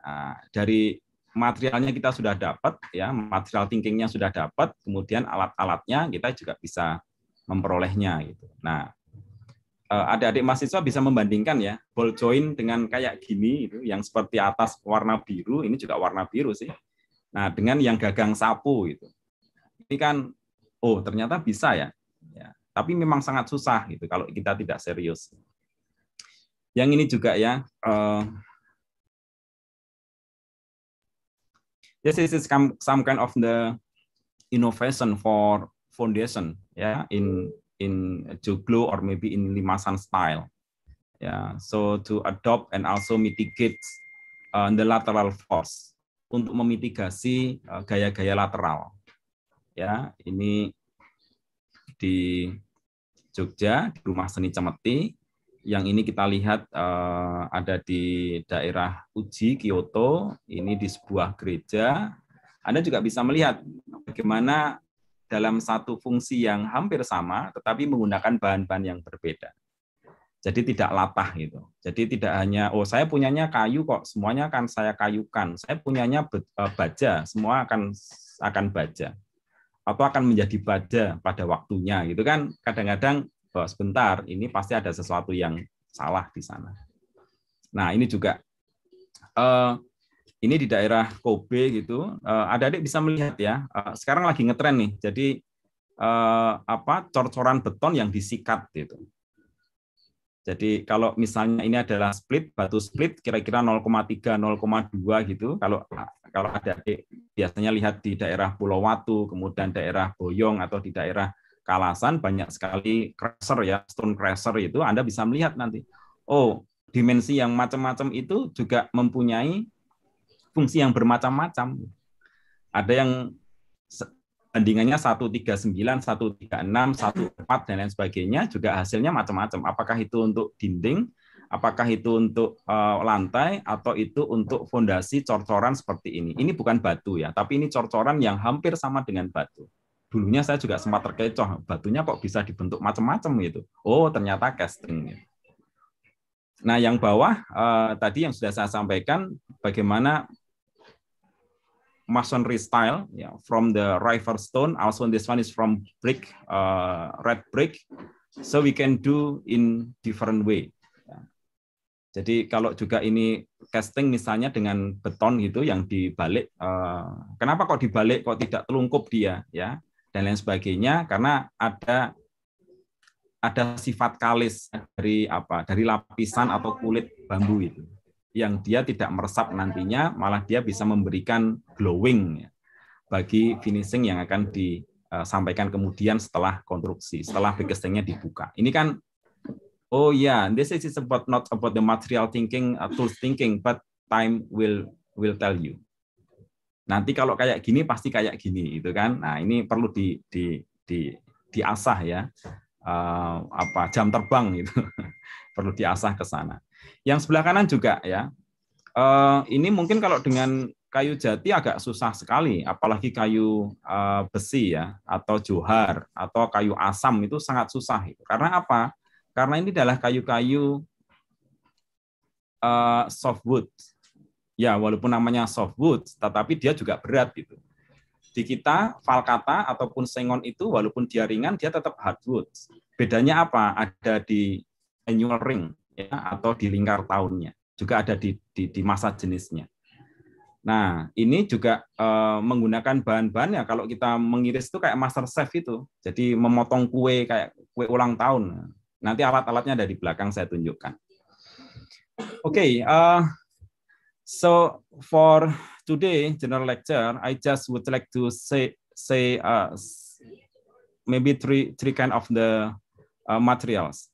S1: Uh, dari materialnya kita sudah dapat, ya material thinkingnya sudah dapat, kemudian alat-alatnya kita juga bisa memperolehnya gitu. Nah, Eh, adik-adik mahasiswa bisa membandingkan ya ball joint dengan kayak gini itu yang seperti atas warna biru ini juga warna biru sih nah dengan yang gagang sapu itu ini kan oh ternyata bisa ya, ya tapi memang sangat susah gitu kalau kita tidak serius yang ini juga ya uh, this is some, kind of the innovation for foundation ya yeah, in in Joglo or maybe in Limasan style. Yeah, so to adopt and also mitigate uh, the lateral force untuk memitigasi uh, gaya-gaya uh, lateral. Ya, ini di Jogja di Rumah Seni Cemeti. Yang ini kita lihat uh, ada di daerah Uji Kyoto. Ini di sebuah gereja. Anda juga bisa melihat bagaimana dalam satu fungsi yang hampir sama, tetapi menggunakan bahan-bahan yang berbeda. Jadi tidak latah gitu. Jadi tidak hanya oh saya punyanya kayu kok semuanya akan saya kayukan. Saya punyanya e, baja semua akan akan baja atau akan menjadi baja pada waktunya gitu kan. Kadang-kadang oh, sebentar ini pasti ada sesuatu yang salah di sana. Nah ini juga eh, ini di daerah Kobe gitu, uh, eh, ada adik bisa melihat ya. Uh, sekarang lagi ngetren nih. Jadi uh, apa cor-coran beton yang disikat gitu. Jadi kalau misalnya ini adalah split batu split kira-kira 0,3 0,2 gitu. Kalau kalau ada adik biasanya lihat di daerah Pulau Watu, kemudian daerah Boyong atau di daerah Kalasan banyak sekali crusher ya, stone crusher itu Anda bisa melihat nanti. Oh, dimensi yang macam-macam itu juga mempunyai fungsi yang bermacam-macam. Ada yang bandingannya 139, 136, 14 dan lain sebagainya juga hasilnya macam-macam. Apakah itu untuk dinding, apakah itu untuk uh, lantai atau itu untuk fondasi cor coran seperti ini. Ini bukan batu ya, tapi ini cor coran yang hampir sama dengan batu. Dulunya saya juga sempat terkecoh, batunya kok bisa dibentuk macam-macam gitu. Oh, ternyata casting. Nah, yang bawah uh, tadi yang sudah saya sampaikan bagaimana masonry style yeah, from the river stone. Also, this one is from brick, uh, red brick. So we can do in different way. Jadi kalau juga ini casting misalnya dengan beton gitu yang dibalik, uh, kenapa kok dibalik kok tidak telungkup dia ya dan lain sebagainya karena ada ada sifat kalis dari apa dari lapisan atau kulit bambu itu yang dia tidak meresap nantinya, malah dia bisa memberikan glowing ya, bagi iya. finishing yang akan disampaikan eh, kemudian setelah konstruksi, setelah backstringnya dibuka. Ini kan, oh ya, yeah, this is about not about the material thinking, uh, tools thinking, but time will will tell you. Nanti kalau kayak gini pasti kayak gini, itu kan. Nah ini perlu di di di diasah ya, uh, apa jam terbang itu perlu diasah ke sana. Yang sebelah kanan juga ya. Uh, ini mungkin kalau dengan kayu jati agak susah sekali, apalagi kayu uh, besi ya, atau johar, atau kayu asam itu sangat susah. Karena apa? Karena ini adalah kayu-kayu uh, eh, softwood. Ya, walaupun namanya softwood, tetapi dia juga berat gitu. Di kita, falkata ataupun sengon itu walaupun dia ringan, dia tetap hardwood. Bedanya apa? Ada di annual ring ya, atau di lingkar tahunnya. Juga ada di, di, di masa jenisnya. Nah, ini juga e, menggunakan bahan-bahan ya kalau kita mengiris itu kayak master chef itu. Jadi memotong kue kayak kue ulang tahun. Nanti alat-alatnya ada di belakang saya tunjukkan. Oke, okay, uh, eh, so for today general lecture, I just would like to say say uh, maybe three three kind of the uh, materials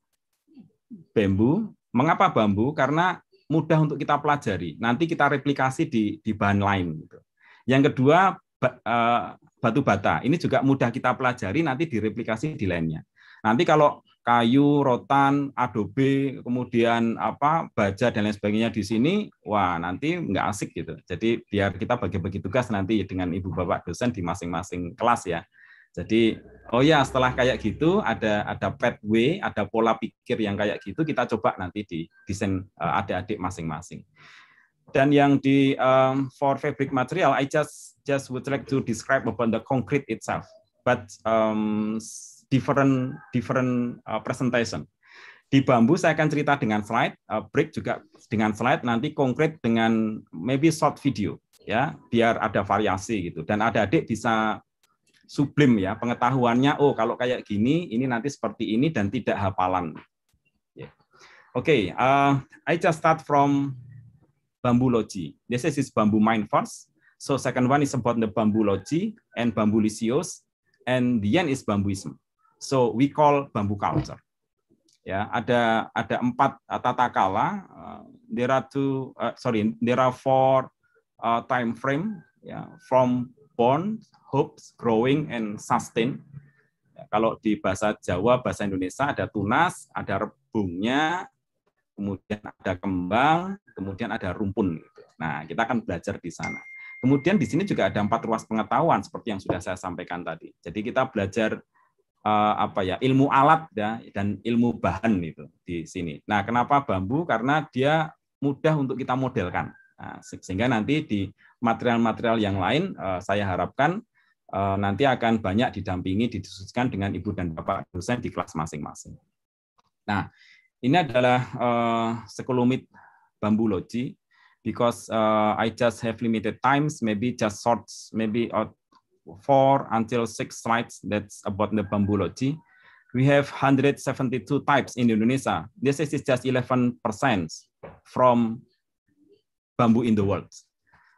S1: bambu. Mengapa bambu? Karena mudah untuk kita pelajari. Nanti kita replikasi di, di bahan lain. Gitu. Yang kedua, eh, batu bata. Ini juga mudah kita pelajari, nanti direplikasi di lainnya. Nanti kalau kayu, rotan, adobe, kemudian apa baja dan lain sebagainya di sini, wah nanti nggak asik gitu. Jadi biar kita bagi-bagi tugas nanti dengan ibu bapak dosen di masing-masing kelas ya. Jadi oh ya setelah kayak gitu ada ada pathway, ada pola pikir yang kayak gitu kita coba nanti di desain uh, adik-adik masing-masing. Dan yang di um, for fabric material, I just just would like to describe upon the concrete itself, but um, different different uh, presentation. Di bambu saya akan cerita dengan slide, uh, brick juga dengan slide, nanti konkret dengan maybe short video ya biar ada variasi gitu dan ada adik bisa sublim ya pengetahuannya oh kalau kayak gini ini nanti seperti ini dan tidak hafalan ya. oke okay, uh, eh, I just start from bamboo logi this is bamboo mind first so second one is about the bambu logi and bamboo lisios and the end is bambuism so we call bamboo culture ya ada ada empat eh, tata kala eh, there are two uh, sorry there are four uh, time frame ya yeah, from respon, hopes, growing, and sustain. Ya, kalau di bahasa Jawa, bahasa Indonesia ada tunas, ada rebungnya, kemudian ada kembang, kemudian ada rumpun. Gitu. Nah, kita akan belajar di sana. Kemudian di sini juga ada empat ruas pengetahuan seperti yang sudah saya sampaikan tadi. Jadi kita belajar uh, apa ya ilmu alat ya, dan ilmu bahan itu di sini. Nah, kenapa bambu? Karena dia mudah untuk kita modelkan. Nah, sehingga nanti di material-material yang lain eh, saya harapkan eh, nanti akan banyak didampingi, didiskusikan dengan ibu dan bapak dosen di kelas masing-masing. Nah, ini adalah uh, bambu loji, because uh, I just have limited times, maybe just short, maybe out four until six slides that's about the bambu loji. We have 172 types in Indonesia. This is just 11% from bambu in the world.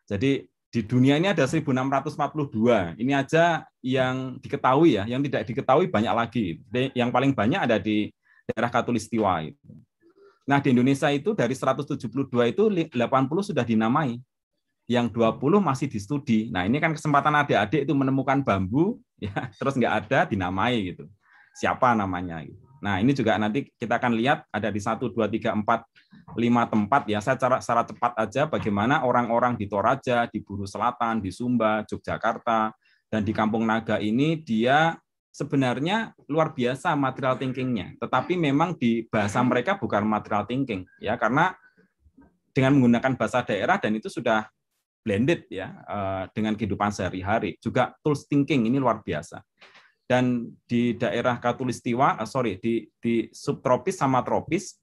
S1: Jadi di dunia ini ada 1642. Ini aja yang diketahui ya, yang tidak diketahui banyak lagi. Yang paling banyak ada di daerah Katulistiwa itu. Nah, di Indonesia itu dari 172 itu 80 sudah dinamai. Yang 20 masih studi. Nah, ini kan kesempatan adik-adik itu menemukan bambu ya, terus nggak ada dinamai gitu. Siapa namanya gitu. Nah, ini juga nanti kita akan lihat ada di satu dua tiga empat lima tempat ya. Saya cara, secara cepat aja bagaimana orang-orang di Toraja, di Buru Selatan, di Sumba, Yogyakarta, dan di Kampung Naga ini dia sebenarnya luar biasa material thinkingnya. Tetapi memang di bahasa mereka bukan material thinking ya karena dengan menggunakan bahasa daerah dan itu sudah blended ya eh, dengan kehidupan sehari-hari. Juga tools thinking ini luar biasa dan di daerah katulistiwa uh, sorry di di subtropis sama tropis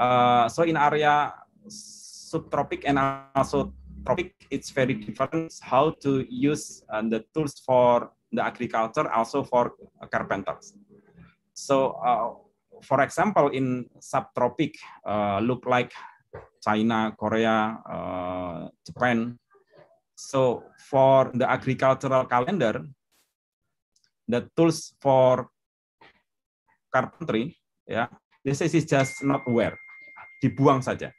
S1: uh, so in area subtropic and also tropic it's very different how to use uh, the tools for the agriculture also for carpenters so uh, for example in subtropic uh, look like China Korea uh, Japan so for the agricultural calendar the tools for carpentry, ya, this is just not wear, dibuang saja.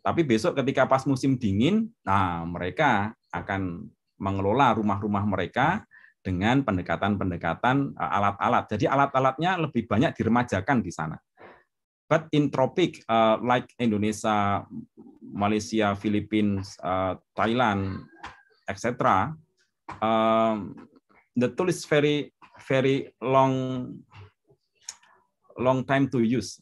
S1: Tapi besok ketika pas musim dingin, nah mereka akan mengelola rumah-rumah mereka dengan pendekatan-pendekatan eh, alat-alat. Jadi alat-alatnya lebih banyak diremajakan di sana. But in tropic uh, like Indonesia, Malaysia, Philippines, uh, Thailand, etc., um, the tool is very very long long time to use.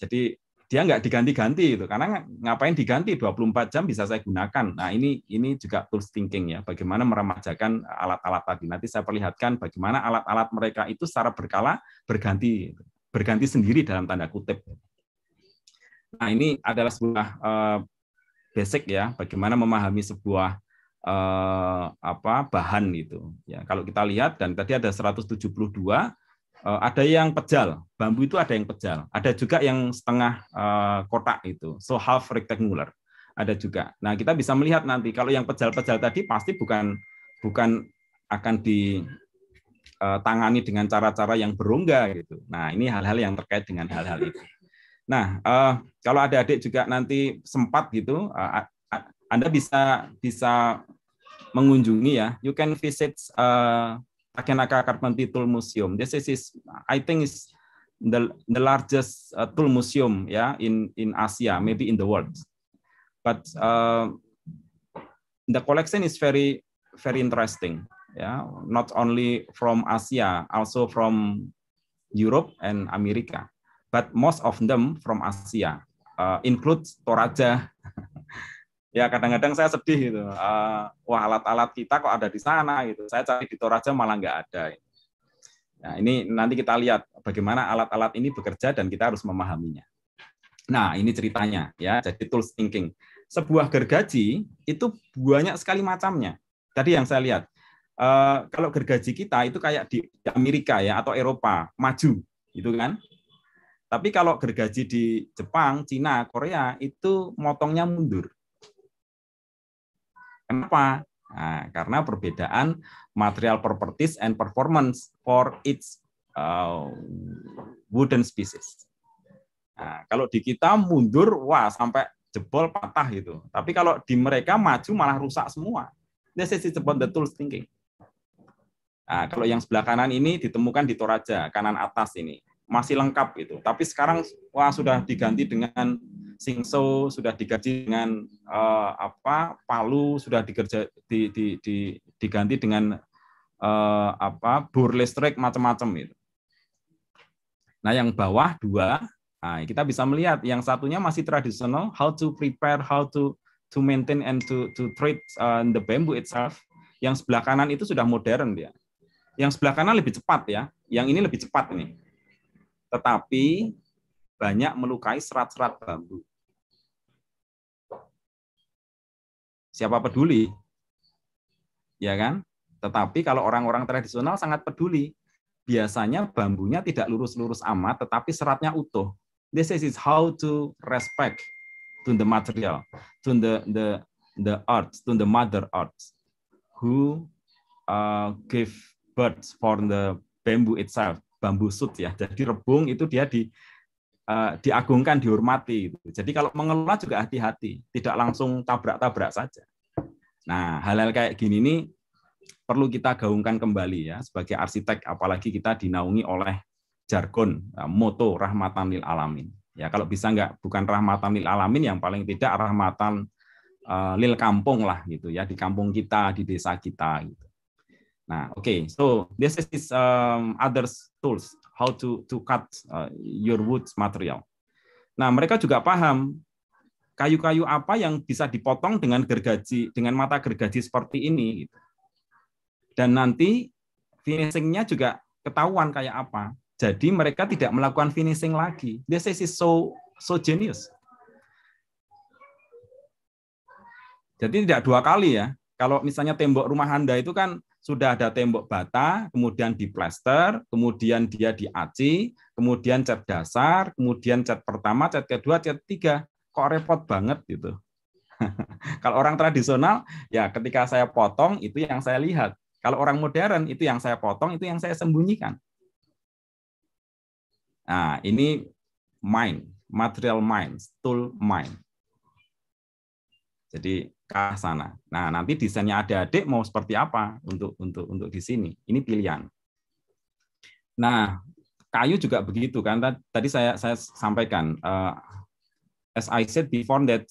S1: Jadi dia nggak diganti-ganti itu karena ngapain diganti 24 jam bisa saya gunakan. Nah, ini ini juga tools thinking ya, bagaimana meremajakan alat-alat tadi. Nanti saya perlihatkan bagaimana alat-alat mereka itu secara berkala berganti berganti sendiri dalam tanda kutip. Nah, ini adalah sebuah eh, basic ya, bagaimana memahami sebuah eh, apa bahan gitu. Ya, kalau kita lihat dan tadi ada 172 eh, ada yang pejal, bambu itu ada yang pejal, ada juga yang setengah eh, kotak itu, so half rectangular. Ada juga. Nah, kita bisa melihat nanti kalau yang pejal-pejal tadi pasti bukan bukan akan ditangani eh, dengan cara-cara yang berongga gitu. Nah, ini hal-hal yang terkait dengan hal-hal itu. Nah, eh, kalau ada adik juga nanti sempat gitu, eh, anda bisa bisa mengunjungi ya. You can visit uh, Takenaka Carpentry Tool Museum. This is, is I think is the the largest uh, tool museum ya yeah, in in Asia, maybe in the world. But uh, the collection is very very interesting. Yeah, not only from Asia, also from Europe and America, but most of them from Asia, uh, include Toraja ya kadang-kadang saya sedih gitu. Uh, wah alat-alat kita kok ada di sana gitu. Saya cari di Toraja malah nggak ada. Nah ini nanti kita lihat bagaimana alat-alat ini bekerja dan kita harus memahaminya. Nah ini ceritanya ya. Jadi tools thinking. Sebuah gergaji itu banyak sekali macamnya. Tadi yang saya lihat. Uh, kalau gergaji kita itu kayak di Amerika ya atau Eropa maju gitu kan tapi kalau gergaji di Jepang, Cina, Korea itu motongnya mundur. Kenapa? Nah, karena perbedaan material properties and performance for its uh, wooden species. Nah, kalau di kita mundur, wah sampai jebol patah gitu. Tapi kalau di mereka maju malah rusak semua. Ini is about the tools thinking. Nah, kalau yang sebelah kanan ini ditemukan di Toraja, kanan atas ini. Masih lengkap gitu. Tapi sekarang wah sudah diganti dengan Singso sudah digaji dengan uh, apa Palu sudah dikerja di, di, di, diganti dengan uh, apa bor listrik macam-macam itu. Nah yang bawah dua, nah, kita bisa melihat yang satunya masih tradisional, how to prepare, how to to maintain and to to treat uh, the bamboo itself. Yang sebelah kanan itu sudah modern dia. Yang sebelah kanan lebih cepat ya, yang ini lebih cepat ini. Tetapi banyak melukai serat-serat bambu. Siapa peduli? Ya kan? Tetapi kalau orang-orang tradisional sangat peduli. Biasanya bambunya tidak lurus-lurus amat, tetapi seratnya utuh. This is how to respect to the material, to the the the earth, to the mother earth, who uh, give birth for the bamboo itself, bambu sut ya. Jadi rebung itu dia di uh, diagungkan, dihormati. Jadi kalau mengelola juga hati-hati, tidak langsung tabrak-tabrak saja. Nah, hal-hal kayak gini ini perlu kita gaungkan kembali ya sebagai arsitek apalagi kita dinaungi oleh jargon eh, moto rahmatan lil alamin. Ya, kalau bisa enggak bukan rahmatan lil alamin yang paling tidak rahmatan uh, lil kampung lah gitu ya di kampung kita, di desa kita gitu. Nah, oke. Okay. So, this is um, other tools how to to cut uh, your wood material. Nah, mereka juga paham kayu-kayu apa yang bisa dipotong dengan gergaji dengan mata gergaji seperti ini gitu. dan nanti finishingnya juga ketahuan kayak apa jadi mereka tidak melakukan finishing lagi this is so so genius jadi tidak dua kali ya kalau misalnya tembok rumah anda itu kan sudah ada tembok bata, kemudian di plaster, kemudian dia diaci, kemudian cat dasar, kemudian cat pertama, cat kedua, cat tiga kok repot banget gitu. Kalau orang tradisional, ya ketika saya potong itu yang saya lihat. Kalau orang modern itu yang saya potong itu yang saya sembunyikan. Nah, ini mind, material mind, tool mind. Jadi ke sana. Nah, nanti desainnya ada adik mau seperti apa untuk untuk untuk di sini. Ini pilihan. Nah, kayu juga begitu kan. Tadi saya saya sampaikan eh, as I said before, that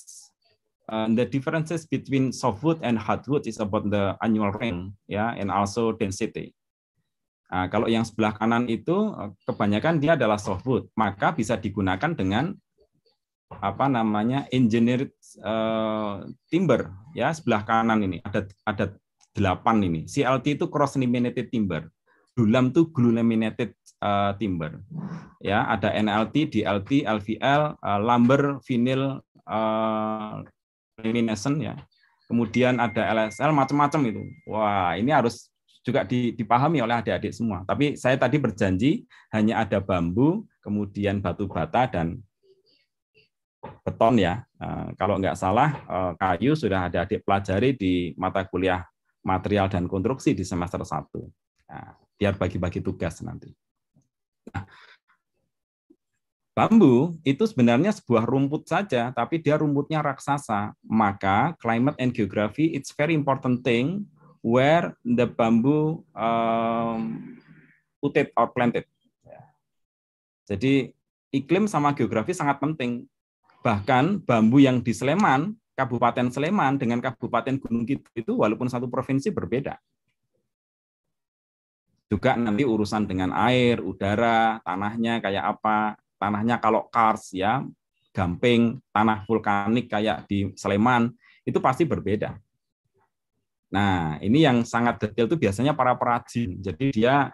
S1: uh, the differences between softwood and hardwood is about the annual rain, ya, yeah, and also density. Nah, kalau yang sebelah kanan itu uh, kebanyakan dia adalah softwood, maka bisa digunakan dengan apa namanya engineered uh, timber ya sebelah kanan ini ada ada delapan ini CLT itu cross laminated timber dulam itu glue laminated uh, timber. Ya, ada NLT, DLT, LVL, uh, eh, lumber, vinyl, uh, eh, lamination ya. Kemudian ada LSL macam-macam itu. Wah, ini harus juga dipahami oleh adik-adik semua. Tapi saya tadi berjanji hanya ada bambu, kemudian batu bata dan beton ya. Kalau nggak salah kayu sudah ada adik pelajari di mata kuliah material dan konstruksi di semester 1. Nah, biar bagi-bagi tugas nanti bambu itu sebenarnya sebuah rumput saja, tapi dia rumputnya raksasa. Maka climate and geography it's very important thing where the bamboo um, putted or planted. Jadi iklim sama geografi sangat penting. Bahkan bambu yang di Sleman, Kabupaten Sleman dengan Kabupaten Gunung Kidul itu walaupun satu provinsi berbeda. Juga nanti urusan dengan air, udara, tanahnya kayak apa. Tanahnya kalau kars ya, gamping, tanah vulkanik kayak di Sleman, itu pasti berbeda. Nah, ini yang sangat detail itu biasanya para perajin. Jadi dia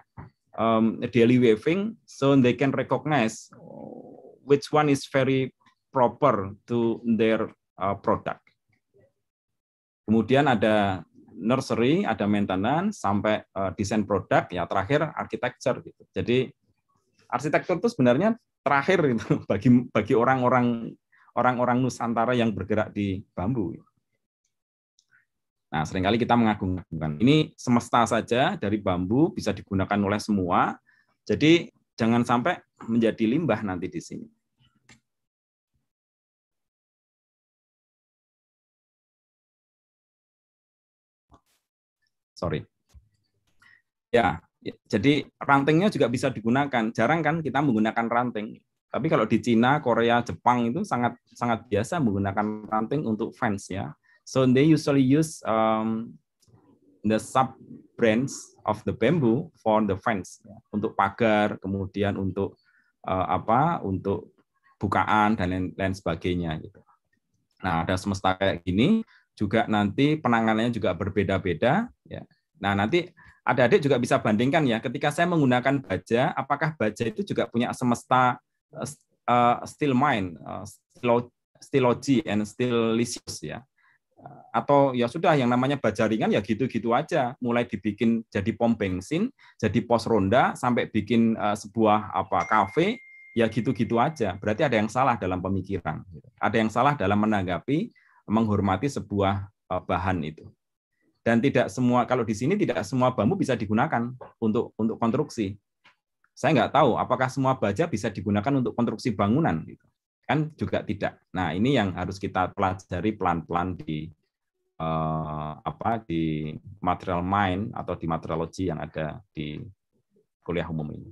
S1: um, daily waving so they can recognize which one is very proper to their uh, product. Kemudian ada nursery, ada maintenance, sampai uh, desain produk, ya terakhir architecture. Gitu. Jadi arsitektur itu sebenarnya terakhir itu bagi bagi orang-orang orang-orang Nusantara yang bergerak di bambu. Nah, seringkali kita mengagungkan. Ini semesta saja dari bambu bisa digunakan oleh semua. Jadi jangan sampai menjadi
S2: limbah nanti di sini. sorry.
S1: Ya, ya, jadi rantingnya juga bisa digunakan. Jarang kan kita menggunakan ranting. Tapi kalau di Cina, Korea, Jepang itu sangat sangat biasa menggunakan ranting untuk fans ya. So they usually use um, the sub brands of the bamboo for the fence ya. untuk pagar kemudian untuk uh, apa untuk bukaan dan lain, lain sebagainya gitu. Nah ada semesta kayak gini juga nanti penanganannya juga berbeda-beda. Ya. Nah nanti adik-adik juga bisa bandingkan ya, ketika saya menggunakan baja, apakah baja itu juga punya semesta uh, eh, eh, still mind, uh, eh, stilo, stilogy and licious ya. Atau ya sudah yang namanya baja ringan ya gitu-gitu aja, mulai dibikin jadi pom bensin, jadi pos ronda, sampai bikin uh, sebuah apa kafe, ya gitu-gitu aja. Berarti ada yang salah dalam pemikiran, gitu. ada yang salah dalam menanggapi menghormati sebuah eh, bahan itu. Dan tidak semua kalau di sini tidak semua bambu bisa digunakan untuk untuk konstruksi. Saya nggak tahu apakah semua baja bisa digunakan untuk konstruksi bangunan gitu. Kan juga tidak. Nah, ini yang harus kita pelajari pelan-pelan di eh, apa di material mind atau di materialogi yang ada di kuliah umum ini.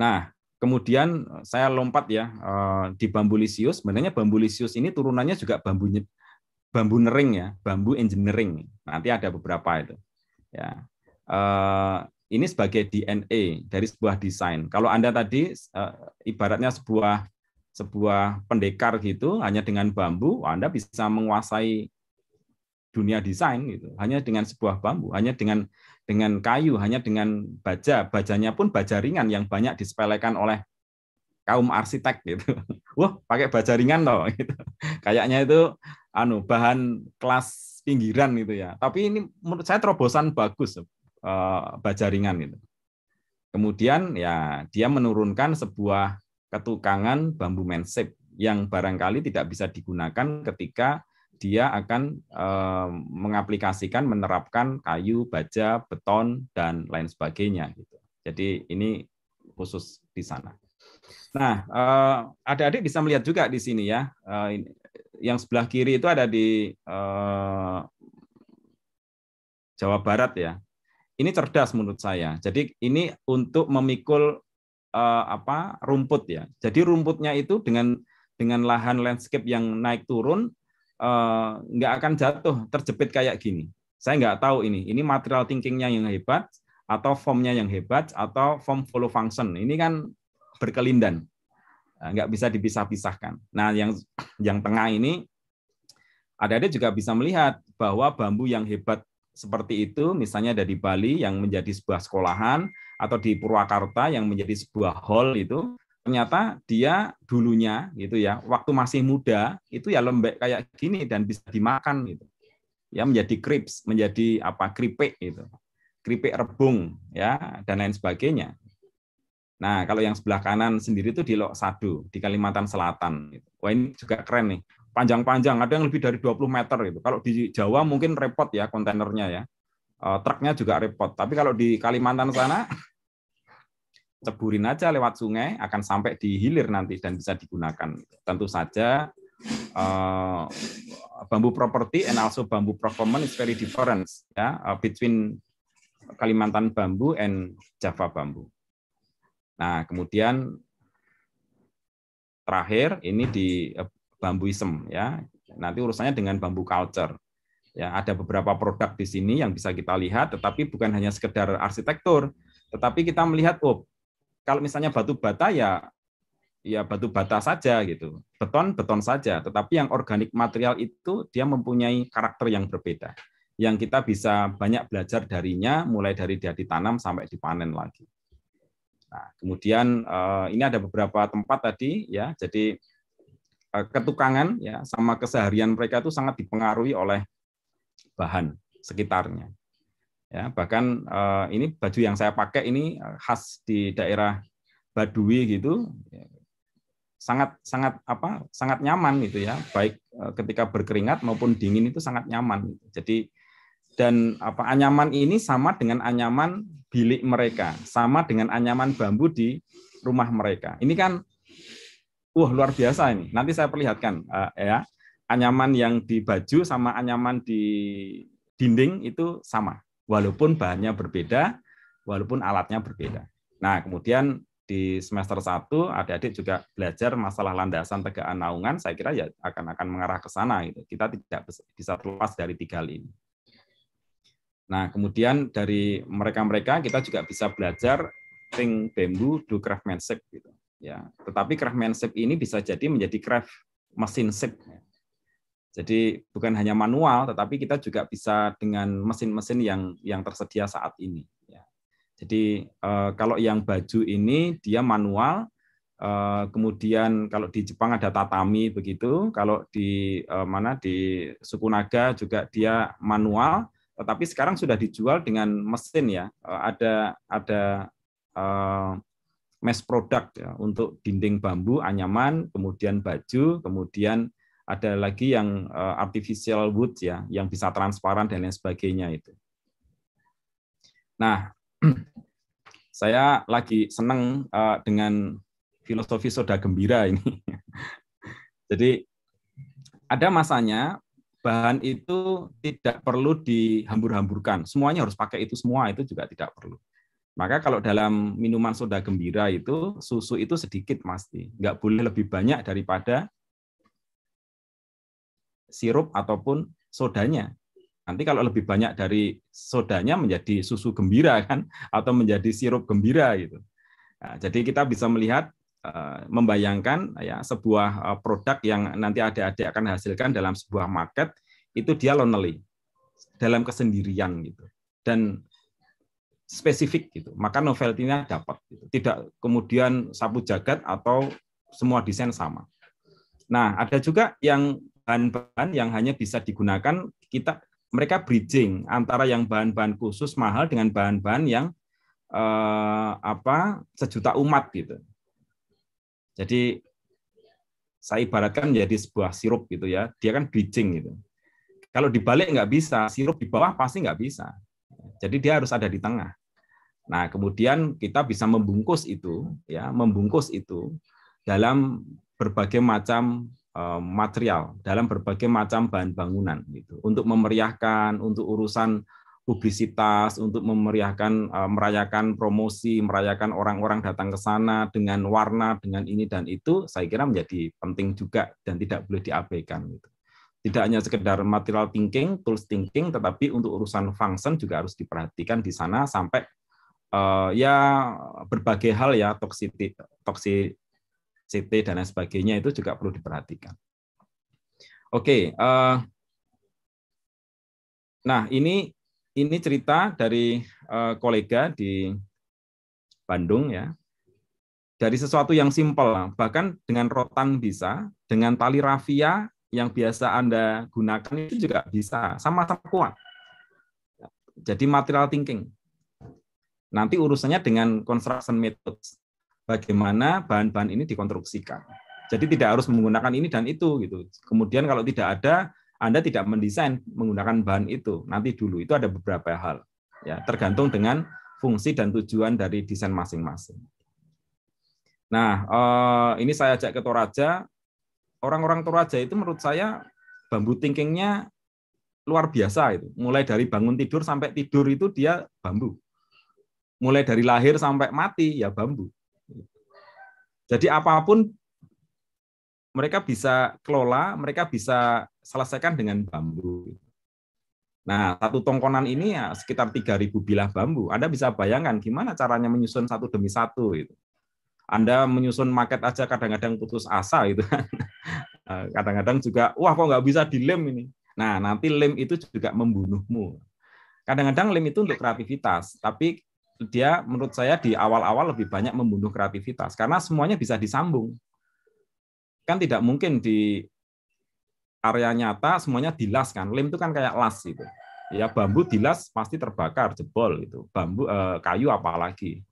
S1: Nah, Kemudian eh, saya lompat ya eh, di bambu lisius. Sebenarnya bambu lisius ini turunannya juga bambu bambu nering ya, bambu engineering. Nanti ada beberapa itu. Ya. Eh, ini sebagai DNA dari sebuah desain. Kalau Anda tadi ibaratnya sebuah sebuah pendekar gitu hanya dengan bambu Anda bisa menguasai dunia desain gitu hanya dengan sebuah bambu hanya dengan dengan kayu, hanya dengan baja. Bajanya pun baja ringan yang banyak disepelekan oleh kaum arsitek gitu. Wah, pakai baja ringan loh gitu. Kayaknya itu anu bahan kelas pinggiran gitu ya. Tapi ini menurut saya terobosan bagus eh, baja ringan gitu. Kemudian ya dia menurunkan sebuah ketukangan bambu mensip yang barangkali tidak bisa digunakan ketika dia akan mengaplikasikan menerapkan kayu, baja, beton dan lain sebagainya gitu. Jadi ini khusus di sana. Nah, eh, adik-adik bisa melihat juga di sini ya. Eh, yang sebelah kiri itu ada di Jawa Barat ya. Ini cerdas menurut saya. Jadi ini untuk memikul apa rumput ya. Jadi rumputnya itu dengan dengan lahan landscape yang naik turun Eh, nggak akan jatuh terjepit kayak gini. Saya nggak tahu ini. Ini material thinkingnya yang hebat atau formnya yang hebat atau form follow function. Ini kan berkelindan, eh, nggak bisa dipisah-pisahkan. Nah, yang yang tengah ini ada-ada juga bisa melihat bahwa bambu yang hebat seperti itu, misalnya dari Bali yang menjadi sebuah sekolahan atau di Purwakarta yang menjadi sebuah hall itu ternyata dia dulunya gitu ya waktu masih muda itu ya lembek kayak gini dan bisa dimakan gitu ya menjadi krips menjadi apa keripik gitu keripik rebung ya dan lain sebagainya nah kalau yang sebelah kanan sendiri itu di Lok sado di Kalimantan Selatan gitu. wah ini juga keren nih panjang-panjang ada yang lebih dari 20 meter gitu kalau di Jawa mungkin repot ya kontainernya ya eh, truknya juga repot tapi kalau di Kalimantan sana ceburin aja lewat sungai akan sampai di hilir nanti dan bisa digunakan. Tentu saja eh, bambu property and also bambu performance is very different ya eh, between Kalimantan bambu and Java bambu. Nah, kemudian terakhir ini di eh, bambu bambuism ya. Nanti urusannya dengan bambu culture. Ya, ada beberapa produk di sini yang bisa kita lihat tetapi bukan hanya sekedar arsitektur, tetapi kita melihat oh kalau misalnya batu bata ya ya batu bata saja gitu. Beton beton saja, tetapi yang organik material itu dia mempunyai karakter yang berbeda yang kita bisa banyak belajar darinya mulai dari dia ditanam sampai dipanen lagi. Nah, kemudian eh, ini ada beberapa tempat tadi ya. Jadi eh, ketukangan ya sama keseharian mereka itu sangat dipengaruhi oleh bahan sekitarnya. Ya, bahkan uh, ini baju yang saya pakai ini eh, khas di daerah Baduy gitu. Ya, sangat sangat apa? sangat nyaman gitu ya. Baik eh, ketika berkeringat maupun dingin itu sangat nyaman. Gitu. Jadi dan apa anyaman ini sama dengan anyaman bilik mereka, sama dengan anyaman bambu di rumah mereka. Ini kan wah luar biasa ini. Nanti saya perlihatkan uh, ya. Anyaman yang di baju sama anyaman di dinding itu sama walaupun bahannya berbeda, walaupun alatnya berbeda. Nah, kemudian di semester 1 adik-adik juga belajar masalah landasan tegaan naungan, saya kira ya akan akan mengarah ke sana gitu. Kita tidak bisa terlepas dari tiga hal ini. Nah, kemudian dari mereka-mereka kita juga bisa belajar ring bambu do craftsmanship gitu. Ya, tetapi craftsmanship ini bisa jadi menjadi craft mesin Ya jadi bukan hanya manual, tetapi kita juga bisa dengan mesin-mesin yang yang tersedia saat ini. Ya. Jadi eh, kalau yang baju ini dia manual, eh, kemudian kalau di Jepang ada tatami begitu, kalau di eh, mana di Sukunaga juga dia manual, tetapi sekarang sudah dijual dengan mesin ya. Ada ada mass product ya, untuk dinding bambu, anyaman, kemudian baju, kemudian ada lagi yang eh, artificial wood ya, yang bisa transparan dan lain sebagainya itu. Nah, saya lagi senang eh, dengan filosofi soda gembira ini. Jadi ada masanya bahan itu tidak perlu dihambur-hamburkan. Semuanya harus pakai itu semua itu juga tidak perlu. Maka kalau dalam minuman soda gembira itu susu itu sedikit pasti, nggak boleh lebih banyak daripada sirup ataupun sodanya. Nanti kalau lebih banyak dari sodanya menjadi susu gembira kan atau menjadi sirup gembira gitu. Nah, jadi kita bisa melihat eh, membayangkan ya sebuah eh, produk yang nanti adik-adik akan hasilkan dalam sebuah market itu dia lonely dalam kesendirian gitu dan spesifik gitu maka novelty-nya dapat gitu. tidak kemudian sapu jagat atau semua desain sama nah ada juga yang bahan-bahan yang hanya bisa digunakan kita mereka bridging antara yang bahan-bahan khusus mahal dengan bahan-bahan yang eh, apa sejuta umat gitu. Jadi saya ibaratkan menjadi sebuah sirup gitu ya. Dia kan bridging gitu. Kalau dibalik nggak bisa, sirup di bawah pasti nggak bisa. Jadi dia harus ada di tengah. Nah, kemudian kita bisa membungkus itu ya, membungkus itu dalam berbagai macam Eh, material dalam berbagai macam bahan bangunan gitu untuk memeriahkan untuk urusan publisitas untuk memeriahkan eh, merayakan promosi merayakan orang-orang datang ke sana dengan warna dengan ini dan itu saya kira menjadi penting juga dan tidak boleh diabaikan gitu tidak hanya sekedar material thinking tools thinking tetapi untuk urusan function juga harus diperhatikan di sana sampai uh, ya berbagai hal ya toksiti toksi CT dan lain sebagainya itu juga perlu diperhatikan. Oke, eh, nah ini ini cerita dari eh, kolega di Bandung ya. Dari sesuatu yang simpel, bahkan dengan rotan bisa, dengan tali rafia yang biasa Anda gunakan itu juga bisa, sama-sama kuat. Jadi material thinking. Nanti urusannya dengan construction methods bagaimana bahan-bahan ini dikonstruksikan. Jadi tidak harus menggunakan ini dan itu gitu. Kemudian kalau tidak ada, Anda tidak mendesain menggunakan bahan itu. Nanti dulu itu ada beberapa hal ya, tergantung dengan fungsi dan tujuan dari desain masing-masing. Nah, eh, ini saya ajak ke Toraja. Orang-orang Toraja itu menurut saya bambu thinkingnya luar biasa itu. Mulai dari bangun tidur sampai tidur itu dia bambu. Mulai dari lahir sampai mati ya bambu. Jadi apapun mereka bisa kelola, mereka bisa selesaikan dengan bambu. Nah, satu tongkonan ini ya sekitar 3.000 bilah bambu. Anda bisa bayangkan gimana caranya menyusun satu demi satu. itu. Anda menyusun market aja kadang-kadang putus asa. itu. Eh, kadang-kadang juga, wah kok nggak bisa dilem ini. Nah, nanti lem itu juga membunuhmu. Kadang-kadang lem itu untuk kreativitas, tapi dia menurut saya di awal-awal lebih banyak membunuh kreativitas karena semuanya bisa disambung. Kan tidak mungkin di area nyata semuanya dilas kan. Lem itu kan kayak las gitu. Ya bambu dilas pasti terbakar, jebol itu. Bambu eh, kayu apalagi.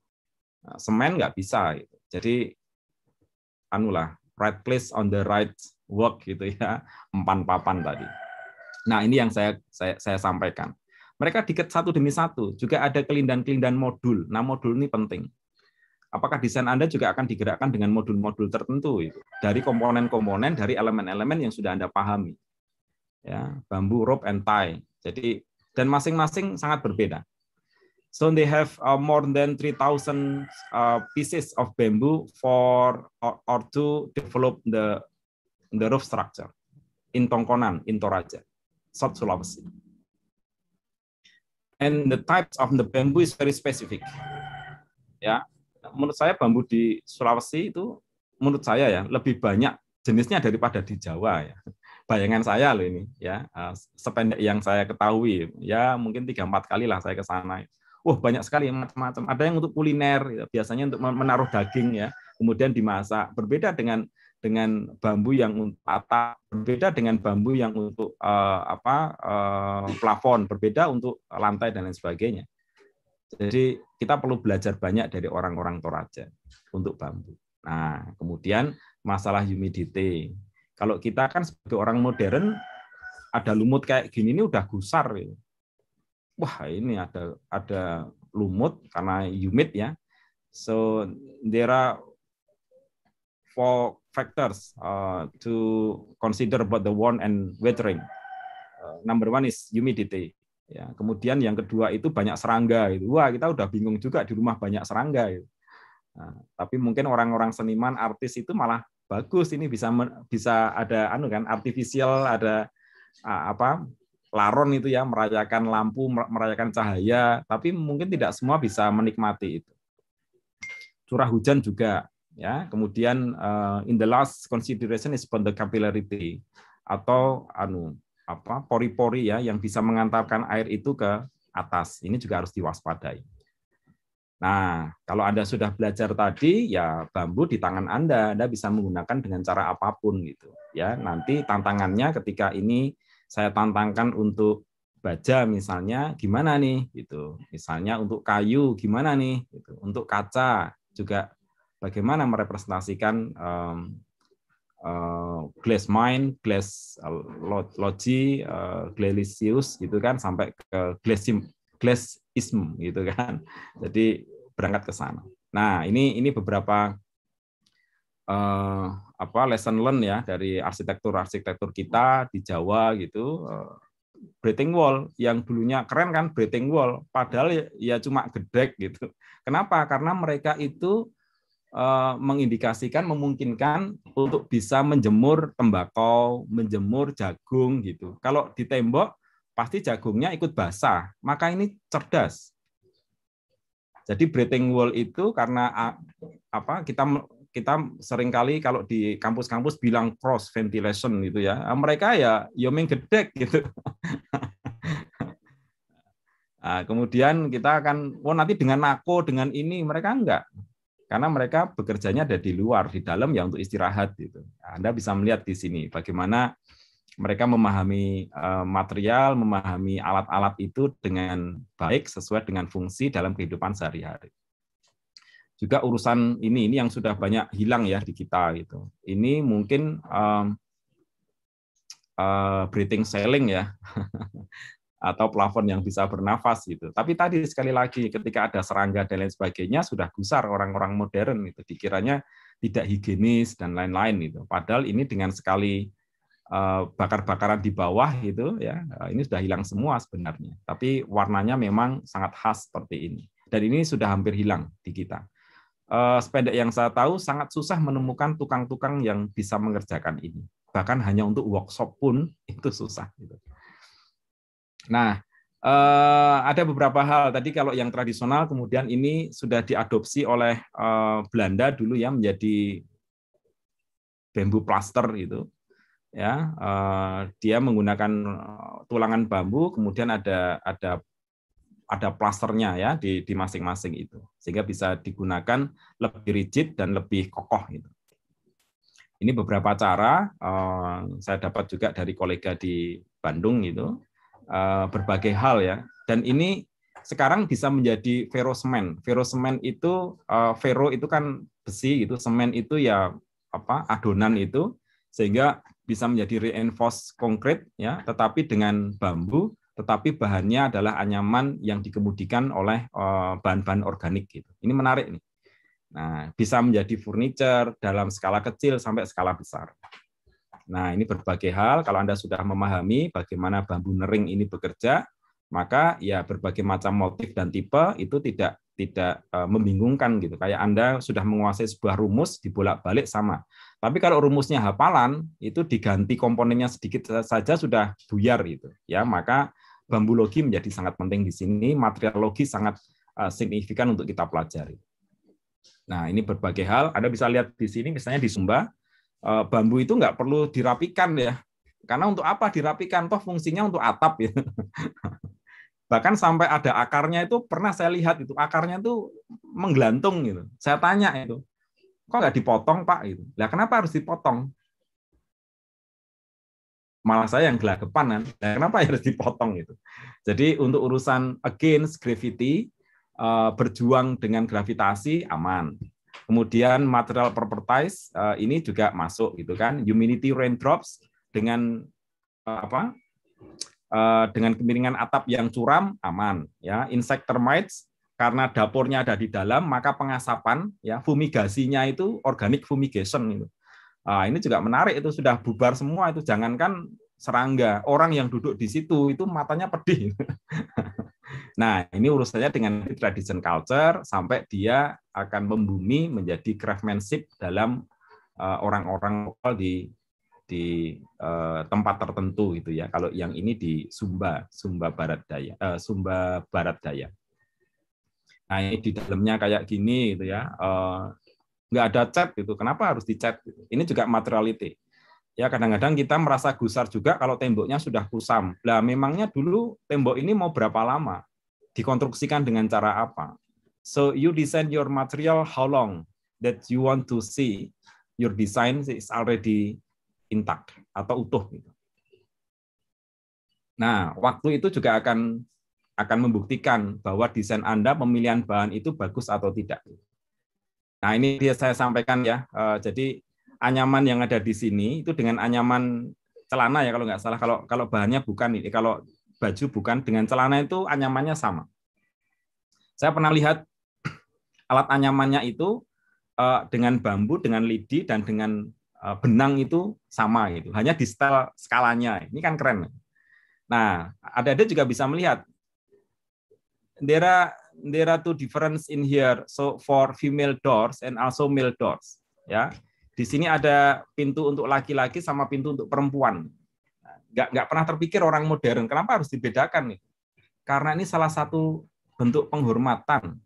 S1: Nah, semen nggak bisa gitu. Jadi anulah right place on the right work gitu ya. Empan papan tadi. Nah, ini yang saya saya, saya sampaikan. Mereka diket satu demi satu. Juga ada kelindan-kelindan modul. Nah, modul ini penting. Apakah desain Anda juga akan digerakkan dengan modul-modul tertentu itu dari komponen-komponen dari elemen-elemen yang sudah Anda pahami. Ya, bambu, rope and tie. Jadi dan masing-masing sangat berbeda. So they have uh, more than 3,000 uh, pieces of bamboo for or, or to develop the the roof structure in Tongkonan, in Toraja, South Sulawesi and the types of the bamboo is very specific. Ya, menurut saya bambu di Sulawesi itu menurut saya ya lebih banyak jenisnya daripada di Jawa ya. Bayangan saya loh ini ya, ah, sependek yang saya ketahui ya mungkin tiga empat kali lah saya ke sana. Wah banyak sekali macam-macam. Ada yang untuk kuliner, ya, biasanya untuk menaruh daging ya, kemudian dimasak. Berbeda dengan dengan bambu yang untuk atap, berbeda dengan bambu yang untuk uh, apa uh, plafon, berbeda untuk lantai dan lain sebagainya. Jadi kita perlu belajar banyak dari orang-orang Toraja untuk bambu. Nah, kemudian masalah humidity. Kalau kita kan sebagai orang modern ada lumut kayak gini ini udah gusar. Ya. Wah, ini ada ada lumut karena humid ya. So there are four factors uh, to consider about the warm and weathering. Uh, number one is humidity. Ya, kemudian yang kedua itu banyak serangga. Gitu. Wah kita udah bingung juga di rumah banyak serangga. Gitu. Nah, tapi mungkin orang-orang seniman, artis itu malah bagus ini bisa bisa ada anu kan artificial ada uh, apa laron itu ya merayakan lampu merayakan cahaya tapi mungkin tidak semua bisa menikmati itu curah hujan juga ya kemudian uh, in the last consideration is upon the capillarity atau anu apa pori-pori ya yang bisa mengantarkan air itu ke atas ini juga harus diwaspadai nah kalau anda sudah belajar tadi ya bambu di tangan anda anda bisa menggunakan dengan cara apapun gitu ya nanti tantangannya ketika ini saya tantangkan untuk baja misalnya gimana nih gitu misalnya untuk kayu gimana nih gitu untuk kaca juga bagaimana merepresentasikan um, uh, glass mine, glass uh, logi, uh, glacius gitu kan sampai ke Glassim, Glassism, gitu kan. Jadi berangkat ke sana. Nah, ini ini beberapa uh, apa lesson learn ya dari arsitektur-arsitektur kita di Jawa gitu. Uh, breathing wall yang dulunya keren kan breathing wall padahal ya, ya cuma gedek gitu. Kenapa? Karena mereka itu Eh, mengindikasikan memungkinkan untuk bisa menjemur tembakau, menjemur jagung gitu. Kalau di tembok pasti jagungnya ikut basah, maka ini cerdas. Jadi breathing wall itu karena apa kita kita seringkali kalau di kampus-kampus bilang cross ventilation gitu ya. Ah, mereka ya yoming ya gedek gitu. Nah, kemudian kita akan, oh nanti dengan nako, dengan ini, mereka enggak karena mereka bekerjanya ada di luar, di dalam ya untuk istirahat gitu. Anda bisa melihat di sini bagaimana mereka memahami eh, material, memahami alat-alat itu dengan baik sesuai dengan fungsi dalam kehidupan sehari-hari. Juga urusan ini ini yang sudah banyak hilang ya di kita gitu. Ini mungkin um, uh, breathing selling ya. atau plafon yang bisa bernafas gitu. Tapi tadi sekali lagi ketika ada serangga dan lain sebagainya sudah gusar orang-orang modern itu dikiranya tidak higienis dan lain-lain itu Padahal ini dengan sekali eh, bakar-bakaran di bawah itu ya eh, ini sudah hilang semua sebenarnya tapi warnanya memang sangat khas seperti ini dan ini sudah hampir hilang di kita eh, sepeda yang saya tahu sangat susah menemukan tukang-tukang yang bisa mengerjakan ini bahkan hanya untuk workshop pun itu susah gitu. Nah, eh, ada beberapa hal tadi kalau yang tradisional kemudian ini sudah diadopsi oleh eh, Belanda dulu ya menjadi bambu plaster itu. Ya, eh, dia menggunakan eh, tulangan bambu kemudian ada ada ada plasternya ya di di masing-masing itu sehingga bisa digunakan lebih rigid dan lebih kokoh itu Ini beberapa cara uh, saya dapat juga dari kolega di Bandung gitu. Eh, berbagai hal ya. Dan ini sekarang bisa menjadi ferosemen ferosemen itu ferro eh, itu kan besi gitu, semen itu ya apa adonan itu sehingga bisa menjadi reinforced konkret ya, tetapi dengan bambu, tetapi bahannya adalah anyaman yang dikemudikan oleh eh, bahan-bahan organik gitu. Ini menarik nih. Nah, bisa menjadi furniture dalam skala kecil sampai skala besar. Nah, ini berbagai hal. Kalau Anda sudah memahami bagaimana bambu nering ini bekerja, maka ya berbagai macam motif dan tipe itu tidak tidak e, membingungkan gitu. Kayak Anda sudah menguasai sebuah rumus dibolak-balik sama. Tapi kalau rumusnya hafalan itu diganti komponennya sedikit saja sudah buyar gitu. Ya, maka bambu logi menjadi sangat penting di sini, material logi sangat e, signifikan untuk kita pelajari. Nah, ini berbagai hal. Anda bisa lihat di sini misalnya di Sumba Eh, bambu itu nggak perlu dirapikan ya. Karena untuk apa dirapikan? Toh fungsinya untuk atap ya. Bahkan sampai ada akarnya itu pernah saya lihat itu akarnya itu menggelantung gitu. Saya tanya itu, kok nggak dipotong Pak? Itu, Lah kenapa harus dipotong? Malah saya yang gelagapan kan. Lah kenapa harus dipotong itu Jadi untuk urusan against gravity eh, berjuang dengan gravitasi aman Kemudian material properties eh, ini juga masuk gitu kan. Humidity raindrops dengan uh, apa? Eh, dengan kemiringan atap yang curam aman ya. Insect termites karena dapurnya ada di dalam maka pengasapan ya fumigasinya itu organic fumigation itu. Nah, ini juga menarik itu sudah bubar semua itu jangankan serangga orang yang duduk di situ itu matanya pedih Nah, ini urusannya dengan tradition culture sampai dia akan membumi menjadi craftsmanship dalam eh, orang-orang lokal di di uh, tempat tertentu gitu ya. Kalau yang ini di Sumba, Sumba Barat Daya, uh, Sumba Barat Daya. Nah ini di dalamnya kayak gini gitu ya, uh, ada cat gitu. Kenapa harus dicat? Ini juga materiality. Ya kadang-kadang kita merasa gusar juga kalau temboknya sudah kusam. Lah memangnya dulu tembok ini mau berapa lama? dikonstruksikan dengan cara apa. So you design your material how long that you want to see your design is already intact atau utuh gitu. Nah, waktu itu juga akan akan membuktikan bahwa desain Anda pemilihan bahan itu bagus atau tidak. Nah, ini dia saya sampaikan ya. Eh, jadi anyaman yang ada di sini itu dengan anyaman celana ya kalau nggak salah kalau kalau bahannya bukan ini kalau baju bukan dengan celana itu anyamannya sama. Saya pernah lihat alat anyamannya itu eh, dengan bambu, dengan lidi, dan dengan eh, benang itu sama gitu. Hanya di style skalanya. Ini kan keren. Nah, ada-ada juga bisa melihat there are there are two difference in here so for female doors and also male doors ya di sini ada pintu untuk laki-laki sama pintu untuk perempuan nggak nggak pernah terpikir orang modern. Kenapa harus dibedakan nih? Karena ini salah satu bentuk penghormatan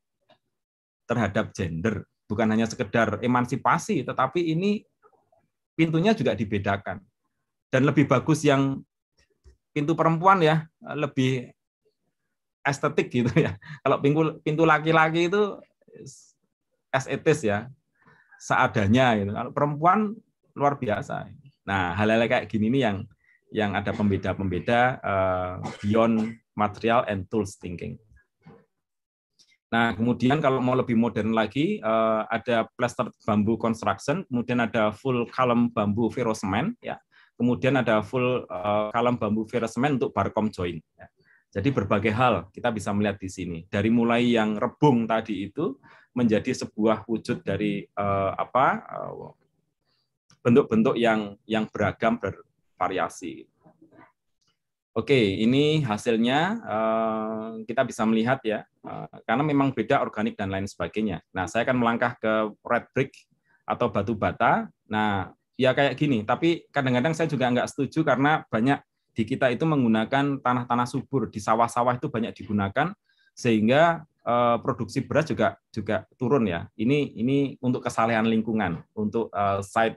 S1: terhadap gender, bukan hanya sekedar emansipasi, tetapi ini pintunya juga dibedakan. Dan lebih bagus yang pintu perempuan ya, lebih estetik gitu ya. Kalau pintu pintu laki-laki itu estetis ya, seadanya gitu. Kalau perempuan luar biasa. Nah, hal-hal kayak gini nih yang yang ada pembeda-pembeda eh, beyond material and tools thinking. Nah, kemudian kalau mau lebih modern lagi, eh, ada plaster bambu construction, kemudian ada full column bambu ferrosemen, ya. kemudian ada full eh, kalem column bambu ferrosemen untuk barcom join. Ya. Jadi berbagai hal kita bisa melihat di sini. Dari mulai yang rebung tadi itu menjadi sebuah wujud dari apa bentuk-bentuk yang yang beragam ber, variasi. Oke, ini hasilnya eh, kita bisa melihat ya, eh, karena memang beda organik dan lain sebagainya. Nah, saya akan melangkah ke red brick atau batu bata. Nah, ya kayak gini, tapi kadang-kadang saya juga nggak setuju karena banyak di kita itu menggunakan tanah-tanah subur, di sawah-sawah itu banyak digunakan, sehingga eh, produksi beras juga juga turun ya. Ini ini untuk kesalahan lingkungan, untuk side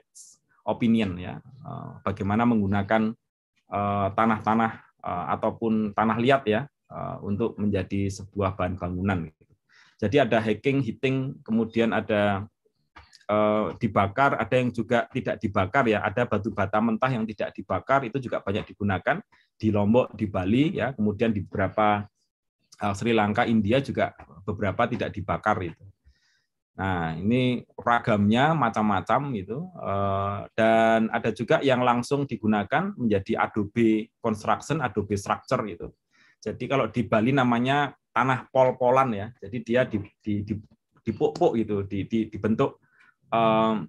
S1: opinion ya, eh, bagaimana menggunakan eh, tanah-tanah eh, ataupun tanah liat ya untuk menjadi sebuah bahan bangunan. Gitu. Jadi ada hacking, heating, kemudian ada dibakar, ada yang juga tidak dibakar ya, ada batu bata mentah yang tidak dibakar itu juga banyak digunakan di Lombok, di Bali ya, kemudian di beberapa Sri Lanka, India juga beberapa tidak dibakar itu. Nah, ini ragamnya macam-macam gitu. Eh, dan ada juga yang langsung digunakan menjadi Adobe Construction, Adobe Structure gitu. Jadi kalau di Bali namanya tanah pol-polan ya. Jadi dia di, di, di, dipupuk gitu, di, di, dibentuk um,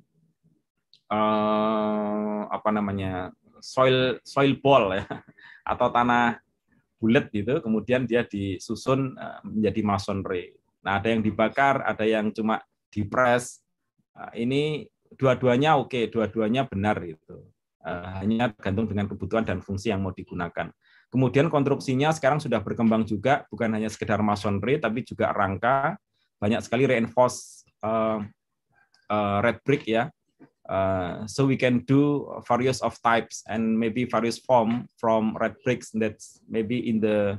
S1: um, apa namanya soil soil ball ya atau tanah bulat gitu. Kemudian dia disusun eh, menjadi masonry. Nah, ada yang dibakar, ada yang cuma press ah, Ini dua-duanya oke, dua-duanya benar itu. Ah, hanya tergantung dengan kebutuhan dan fungsi yang mau digunakan. Kemudian konstruksinya sekarang sudah berkembang juga, bukan hanya sekedar masonry, tapi juga rangka. Banyak sekali reinforce uh, uh, red brick ya. Uh, so we can do various of types and maybe various form from red bricks that maybe in the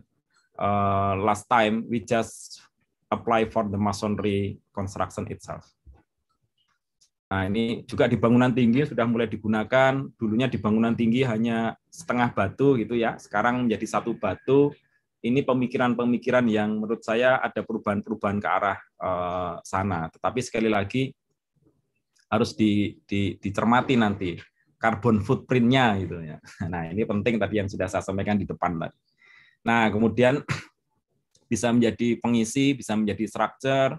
S1: uh, last time we just apply for the masonry construction itself. Nah, ini juga di bangunan tinggi sudah mulai digunakan. Dulunya di bangunan tinggi hanya setengah batu gitu ya. Sekarang menjadi satu batu. Ini pemikiran-pemikiran yang menurut saya ada perubahan-perubahan ke arah eh, sana. Tetapi sekali lagi harus di, di, dicermati nanti karbon footprintnya gitu ya. Nah ini penting tadi yang sudah saya sampaikan di depan tadi. Nah kemudian bisa menjadi pengisi, bisa menjadi structure,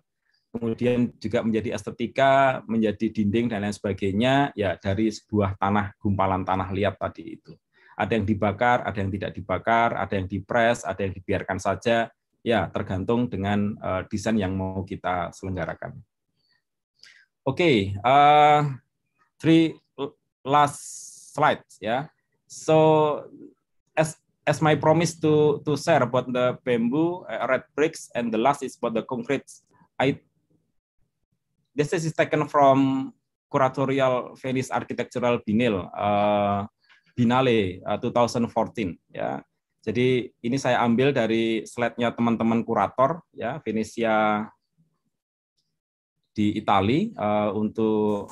S1: kemudian juga menjadi estetika, menjadi dinding dan lain sebagainya ya dari sebuah tanah gumpalan tanah liat tadi itu. Ada yang dibakar, ada yang tidak dibakar, ada yang dipres, ada yang dibiarkan saja, ya tergantung dengan uh, desain yang mau kita selenggarakan. Oke, okay, uh, eh, three last slide ya. So as my promise to to share about the bamboo uh, red bricks and the last is about the concrete. I this is taken from curatorial Venice architectural binil uh, Binale uh, 2014 ya. Jadi ini saya ambil dari slide-nya teman-teman kurator ya Venesia di Itali uh, untuk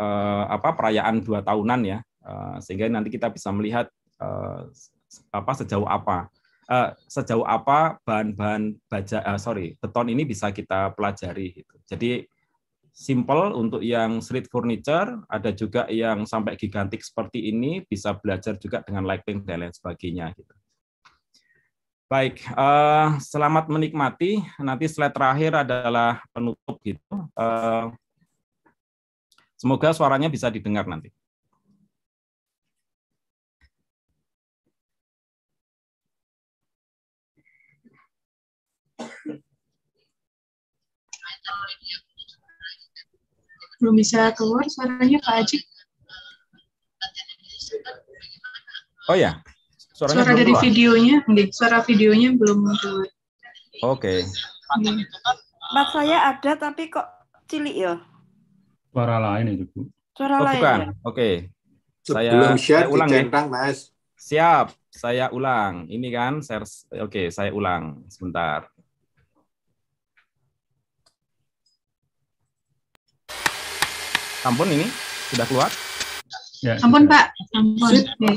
S1: uh, apa perayaan dua tahunan ya uh, sehingga nanti kita bisa melihat uh, apa sejauh apa uh, sejauh apa bahan-bahan baja uh, sorry beton ini bisa kita pelajari gitu. Jadi simple untuk yang street furniture, ada juga yang sampai gigantik seperti ini bisa belajar juga dengan lighting dan lain sebagainya gitu. Baik, uh, selamat menikmati. Nanti slide terakhir adalah penutup gitu. Uh,
S2: semoga suaranya bisa didengar nanti. Belum bisa keluar suaranya Pak Aji. Oh ya,
S1: suaranya suara dari keluar. videonya,
S2: suara videonya belum keluar. Oke. Okay. saya ada tapi kok cilik ya.
S1: Suara lain itu Bu.
S2: Suara oh, lain. Bukan. Ya?
S1: Oke. Okay. saya, share saya ulang ya. dicentang, ya. Mas. Siap, saya ulang. Ini kan share. Oke, okay, saya ulang sebentar. Sampun ini sudah keluar. Ya, Sampun
S2: sudah. Pak. Sampun.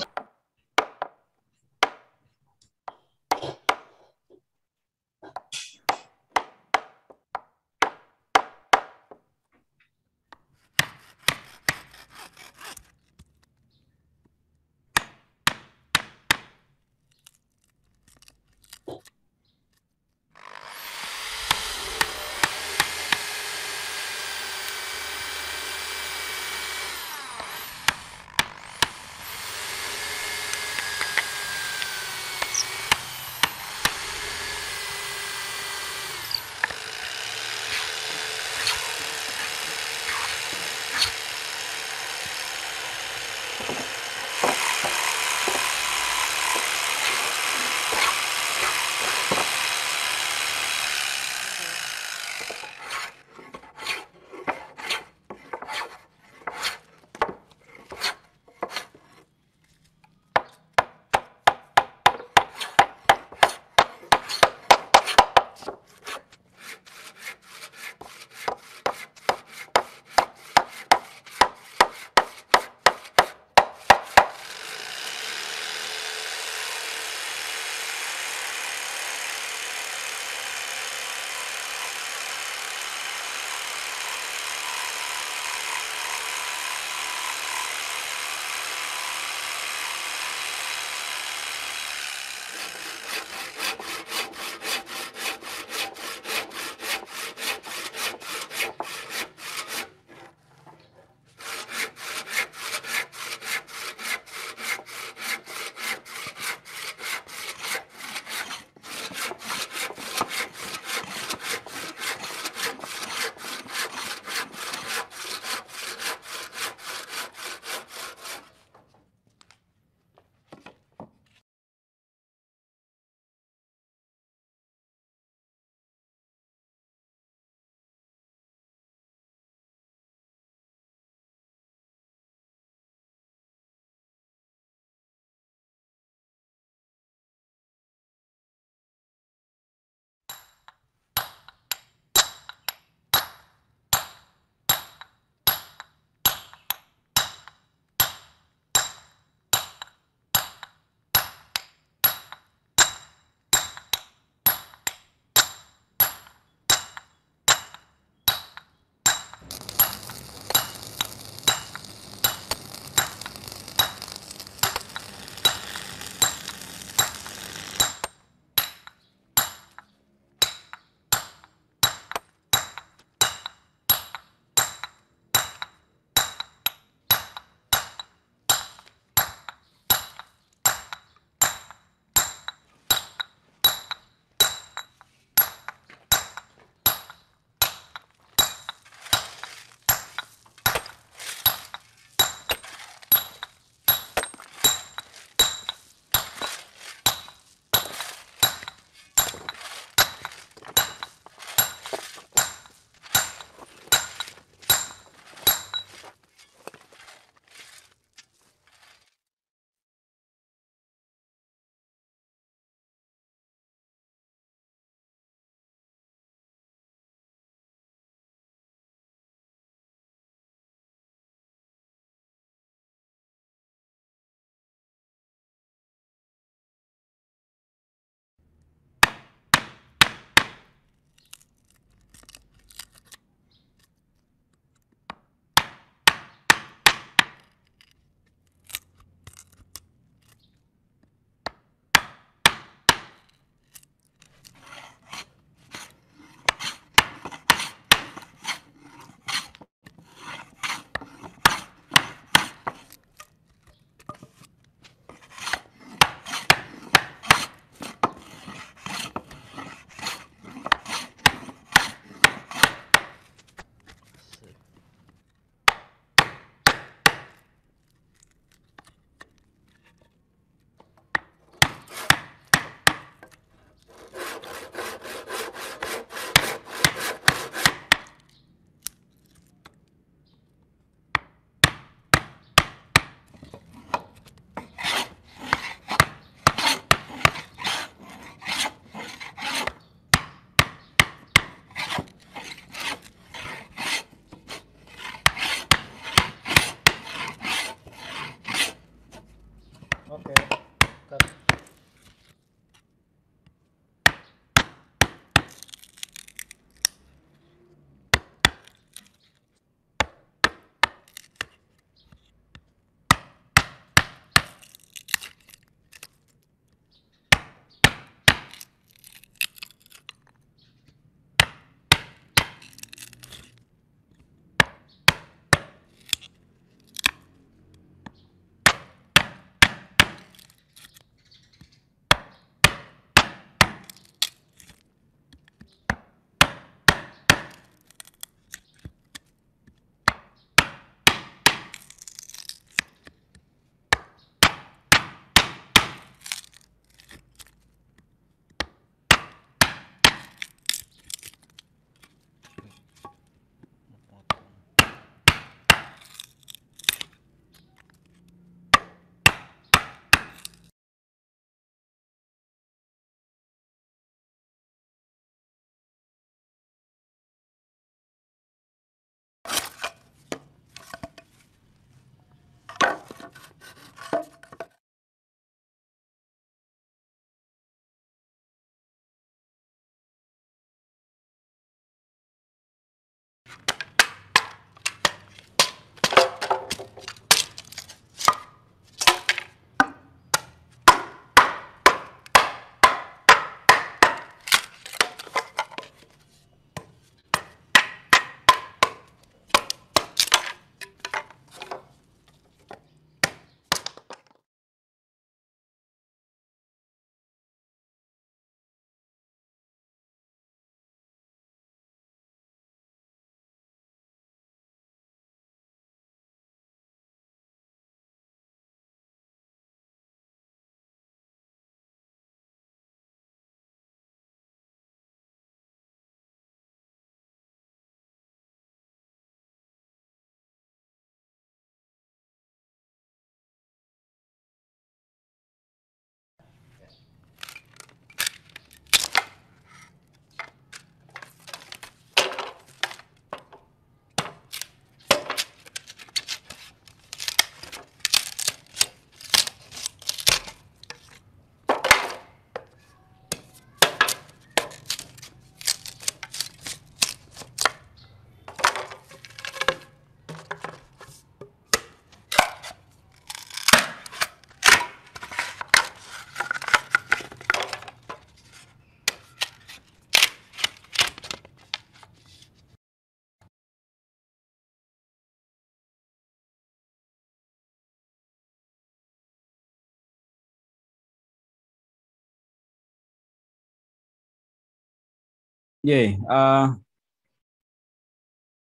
S2: Ye, uh,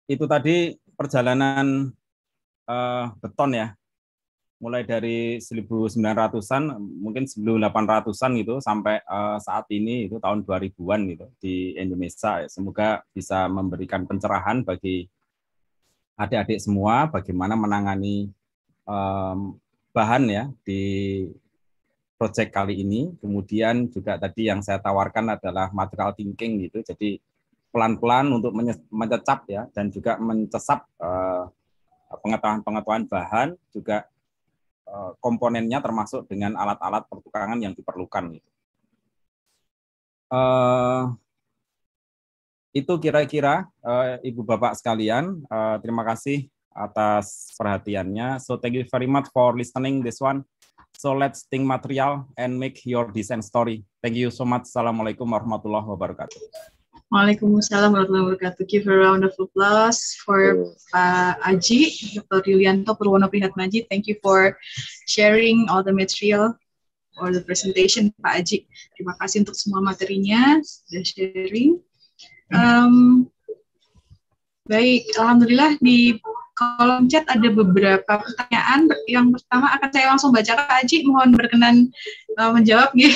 S2: itu tadi perjalanan
S1: uh, beton ya, mulai dari 1900-an, mungkin 1800-an gitu sampai uh, saat ini itu tahun 2000-an gitu di Indonesia. Semoga bisa memberikan pencerahan bagi adik-adik semua bagaimana menangani um, bahan ya di project kali ini. Kemudian juga tadi yang saya tawarkan adalah material thinking gitu. Jadi pelan-pelan untuk mencecap ya dan juga mencesap eh, pengetahuan-pengetahuan bahan juga eh, komponennya termasuk dengan alat-alat pertukangan yang diperlukan gitu.
S2: Uh,
S1: itu kira-kira uh, Ibu Bapak sekalian. Uh, terima kasih atas perhatiannya. So thank you very much for listening this one. So let's think material and make your design story. Thank you so much. Assalamualaikum warahmatullahi wabarakatuh.
S2: Waalaikumsalam warahmatullahi wabarakatuh. Give a round of applause for uh, Aji, Dr. Yulianto Purwono Prihatmaji. Thank you for sharing all the material or the presentation, Pak Aji. Terima kasih untuk semua materinya, sudah sharing. Um, baik, Alhamdulillah di kolom chat ada beberapa pertanyaan. Yang pertama akan saya langsung baca Kak Aji, mohon berkenan uh, menjawab gitu.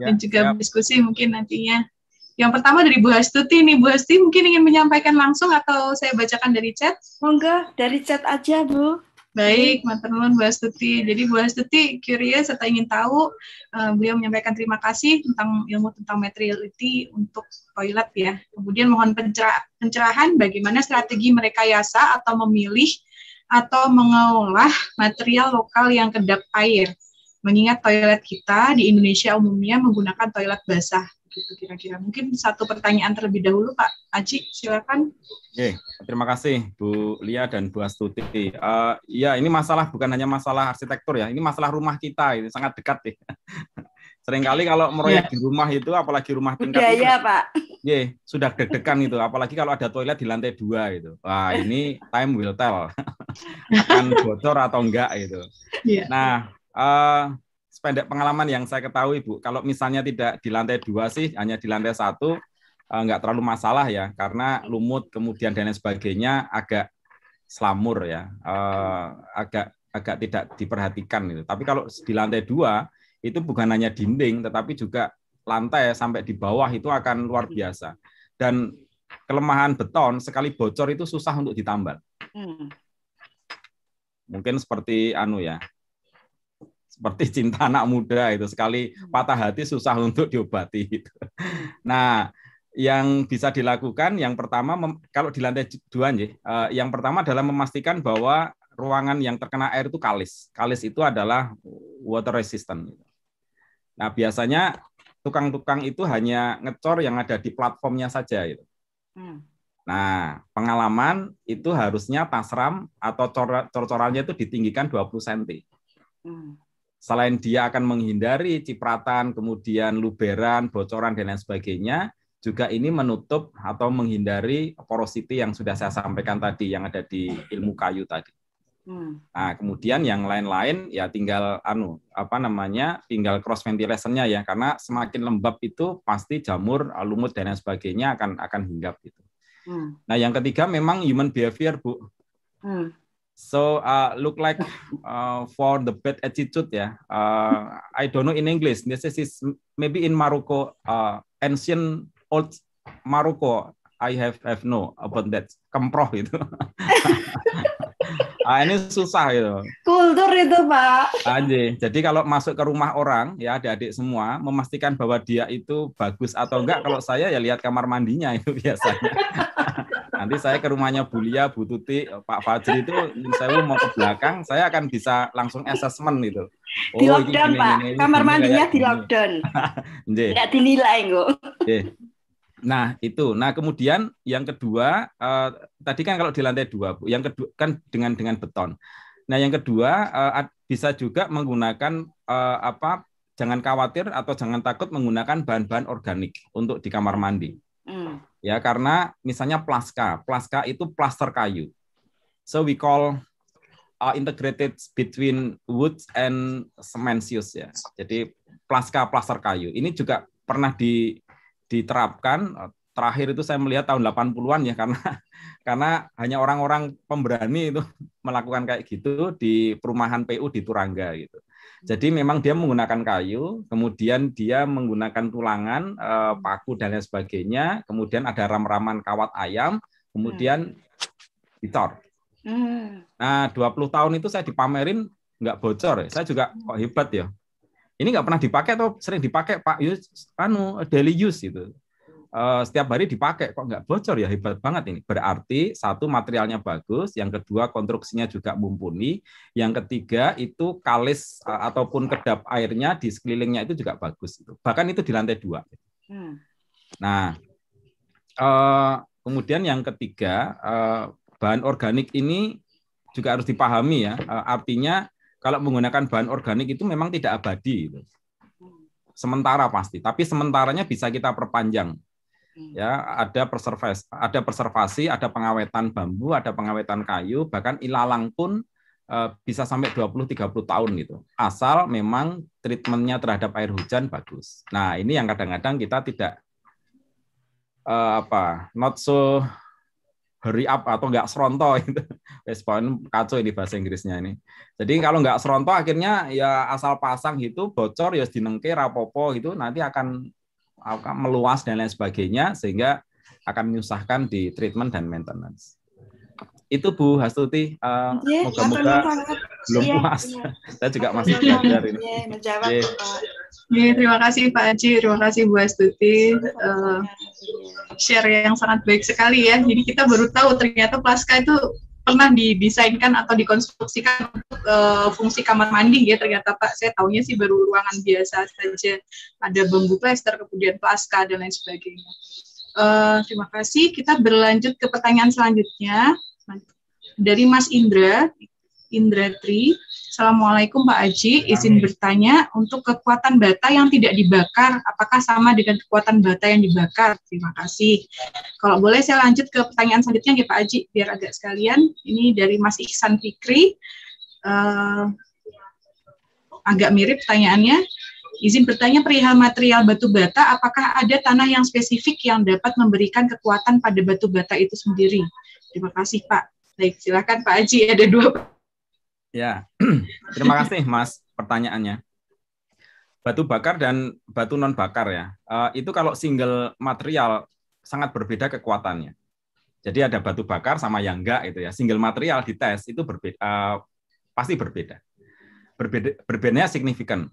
S2: Ya, Dan juga ya. diskusi mungkin nantinya. Yang pertama dari Bu Hastuti nih, Bu Hasti mungkin ingin menyampaikan langsung atau saya bacakan dari chat? Monggo, dari chat aja Bu. Baik, Materlun Bu Astuti. Jadi Bu Astuti curious serta ingin tahu, uh, beliau menyampaikan terima kasih tentang ilmu tentang materiality untuk toilet ya. Kemudian mohon pencerahan bagaimana strategi mereka yasa atau memilih atau mengolah material lokal yang kedap air. Mengingat toilet kita di Indonesia umumnya menggunakan toilet basah gitu kira-kira. Mungkin satu pertanyaan terlebih dahulu Pak Aji, silakan.
S1: Oke, terima kasih Bu Lia dan Bu Astuti. Uh, ya, ini masalah bukan hanya masalah arsitektur ya, ini masalah rumah kita, ini sangat dekat ya. Seringkali kalau meroyak ya. di rumah itu, apalagi rumah tingkat Iya itu, ya, Pak. Ye, iya, sudah deg-degan itu, apalagi kalau ada toilet di lantai dua itu. Wah, ini time will tell akan bocor atau enggak gitu. Ya. Nah, uh, sependek pengalaman yang saya ketahui Bu. Kalau misalnya tidak di lantai dua sih, hanya di lantai satu eh, nggak terlalu masalah ya, karena lumut kemudian dan lain sebagainya agak selamur ya, eh, agak agak tidak diperhatikan gitu. Tapi kalau di lantai dua itu bukan hanya dinding, tetapi juga lantai sampai di bawah itu akan luar biasa. Dan kelemahan beton sekali bocor itu susah untuk ditambal. Hmm. Mungkin seperti anu ya, seperti cinta anak muda itu sekali hmm. patah hati susah untuk diobati gitu. Nah, yang bisa dilakukan yang pertama kalau di lantai dua nih, eh, yang pertama adalah memastikan bahwa ruangan yang terkena air itu kalis. Kalis itu adalah water resistant. Gitu. Nah, biasanya tukang-tukang itu hanya ngecor yang ada di platformnya saja itu. Hmm. Nah, pengalaman itu harusnya tasram atau cor cor-corannya itu ditinggikan 20 cm. Hmm selain dia akan menghindari cipratan, kemudian luberan, bocoran dan lain sebagainya, juga ini menutup atau menghindari porosity yang sudah saya sampaikan tadi yang ada di ilmu kayu tadi. Hmm. Nah, kemudian yang lain-lain ya tinggal anu apa namanya tinggal cross ventilationnya ya karena semakin lembab itu pasti jamur, lumut dan lain sebagainya akan akan hinggap gitu. Hmm. Nah, yang ketiga memang human behavior, Bu. Hmm. So uh, look like uh, for the bad attitude ya. Yeah. Uh, I don't know in English. This is maybe in Morocco, uh, ancient old Morocco. I have have no about that kemproh itu. ah, ini susah itu.
S2: Kultur itu pak.
S1: Anjir. Jadi kalau masuk ke rumah orang ya adik-adik semua memastikan bahwa dia itu bagus atau enggak. Kalau saya ya lihat kamar mandinya itu biasanya. Nanti saya ke rumahnya Bulia, Bu Tuti, Pak Fajri itu saya mau ke belakang, saya akan bisa langsung assessment gitu. Oh, di lockdown, gini, Pak. Gini, Kamar mandinya di lockdown. Tidak
S2: dinilai, kok.
S1: Nah, itu. Nah, kemudian yang kedua, eh, tadi kan kalau di lantai dua, Bu, yang kedua kan dengan dengan beton. Nah, yang kedua eh, bisa juga menggunakan eh, apa? Jangan khawatir atau jangan takut menggunakan bahan-bahan organik untuk di kamar mandi. Hmm. Ya, karena misalnya plaska. Plaska itu plaster kayu. So we call uh, integrated between wood and cementitious ya. Jadi plaska plaster kayu. Ini juga pernah di, diterapkan terakhir itu saya melihat tahun 80-an ya karena karena hanya orang-orang pemberani itu melakukan kayak gitu di perumahan PU di Turangga gitu. Jadi memang dia menggunakan kayu, kemudian dia menggunakan tulangan, eh, hmm. paku dan lain sebagainya, kemudian ada ram-raman kawat ayam, kemudian hmm. ditor.
S2: Hmm.
S1: Nah, 20 tahun itu saya dipamerin nggak bocor. Ya. Saya juga kok hebat ya. Ini nggak pernah dipakai atau sering dipakai Pak Yus, anu daily use itu. Eh, setiap hari dipakai kok nggak bocor ya hebat banget ini. Berarti satu materialnya bagus, yang kedua konstruksinya juga mumpuni, yang ketiga itu kalis eh, ataupun kedap airnya di sekelilingnya itu juga bagus itu. Bahkan itu di lantai dua. Hmm. Nah, eh, kemudian yang ketiga bahan organik ini juga harus dipahami ya. artinya kalau menggunakan bahan organik itu memang tidak abadi. Gitu. Hmm. sementara pasti, tapi sementaranya bisa kita perpanjang ya ada preservasi ada preservasi ada pengawetan bambu ada pengawetan kayu bahkan ilalang pun eh, bisa sampai 20-30 tahun gitu asal memang treatmentnya terhadap air hujan bagus nah ini yang kadang-kadang kita tidak eh, apa not so hurry up atau nggak seronto itu Respon kacau ini bahasa Inggrisnya ini jadi kalau nggak seronto akhirnya ya asal pasang itu bocor ya dinengke rapopo gitu nanti akan akan meluas dan lain sebagainya sehingga akan menyusahkan di treatment dan maintenance. Itu Bu Hastuti, uh, yeah, moga
S2: belum yeah, puas. Yeah.
S1: Saya juga masih iya, belajar iya, ini.
S2: Yeah, yeah. Yeah, terima kasih Pak Haji, terima kasih Bu Hastuti Uh, share yang sangat baik sekali ya. Jadi kita baru tahu ternyata plaska itu pernah didesainkan atau dikonstruksikan untuk e, fungsi kamar mandi ya ternyata Pak. Saya tahunya sih baru ruangan biasa saja. Ada bambu plester, kemudian plaska dan lain sebagainya. e, terima kasih. Kita berlanjut ke pertanyaan selanjutnya dari Mas Indra, Indra Tri. Assalamualaikum Pak Aji, izin bertanya untuk kekuatan bata yang tidak dibakar, apakah sama dengan kekuatan bata yang dibakar? Terima kasih. Kalau boleh saya lanjut ke pertanyaan selanjutnya ya Pak Aji, biar agak sekalian. Ini dari Mas Iksan Fikri, uh, agak mirip pertanyaannya. Izin bertanya perihal material batu bata, apakah ada tanah yang spesifik yang dapat memberikan kekuatan pada batu bata itu sendiri? Terima kasih Pak. Baik, silakan Pak Aji, ada dua
S1: Ya, terima kasih Mas pertanyaannya. Batu bakar dan batu non bakar ya, eh, itu kalau single material sangat berbeda kekuatannya. Jadi ada batu bakar sama yang enggak itu ya. Single material di tes itu berbeda, eh, pasti berbeda. Berbeda, berbedanya signifikan.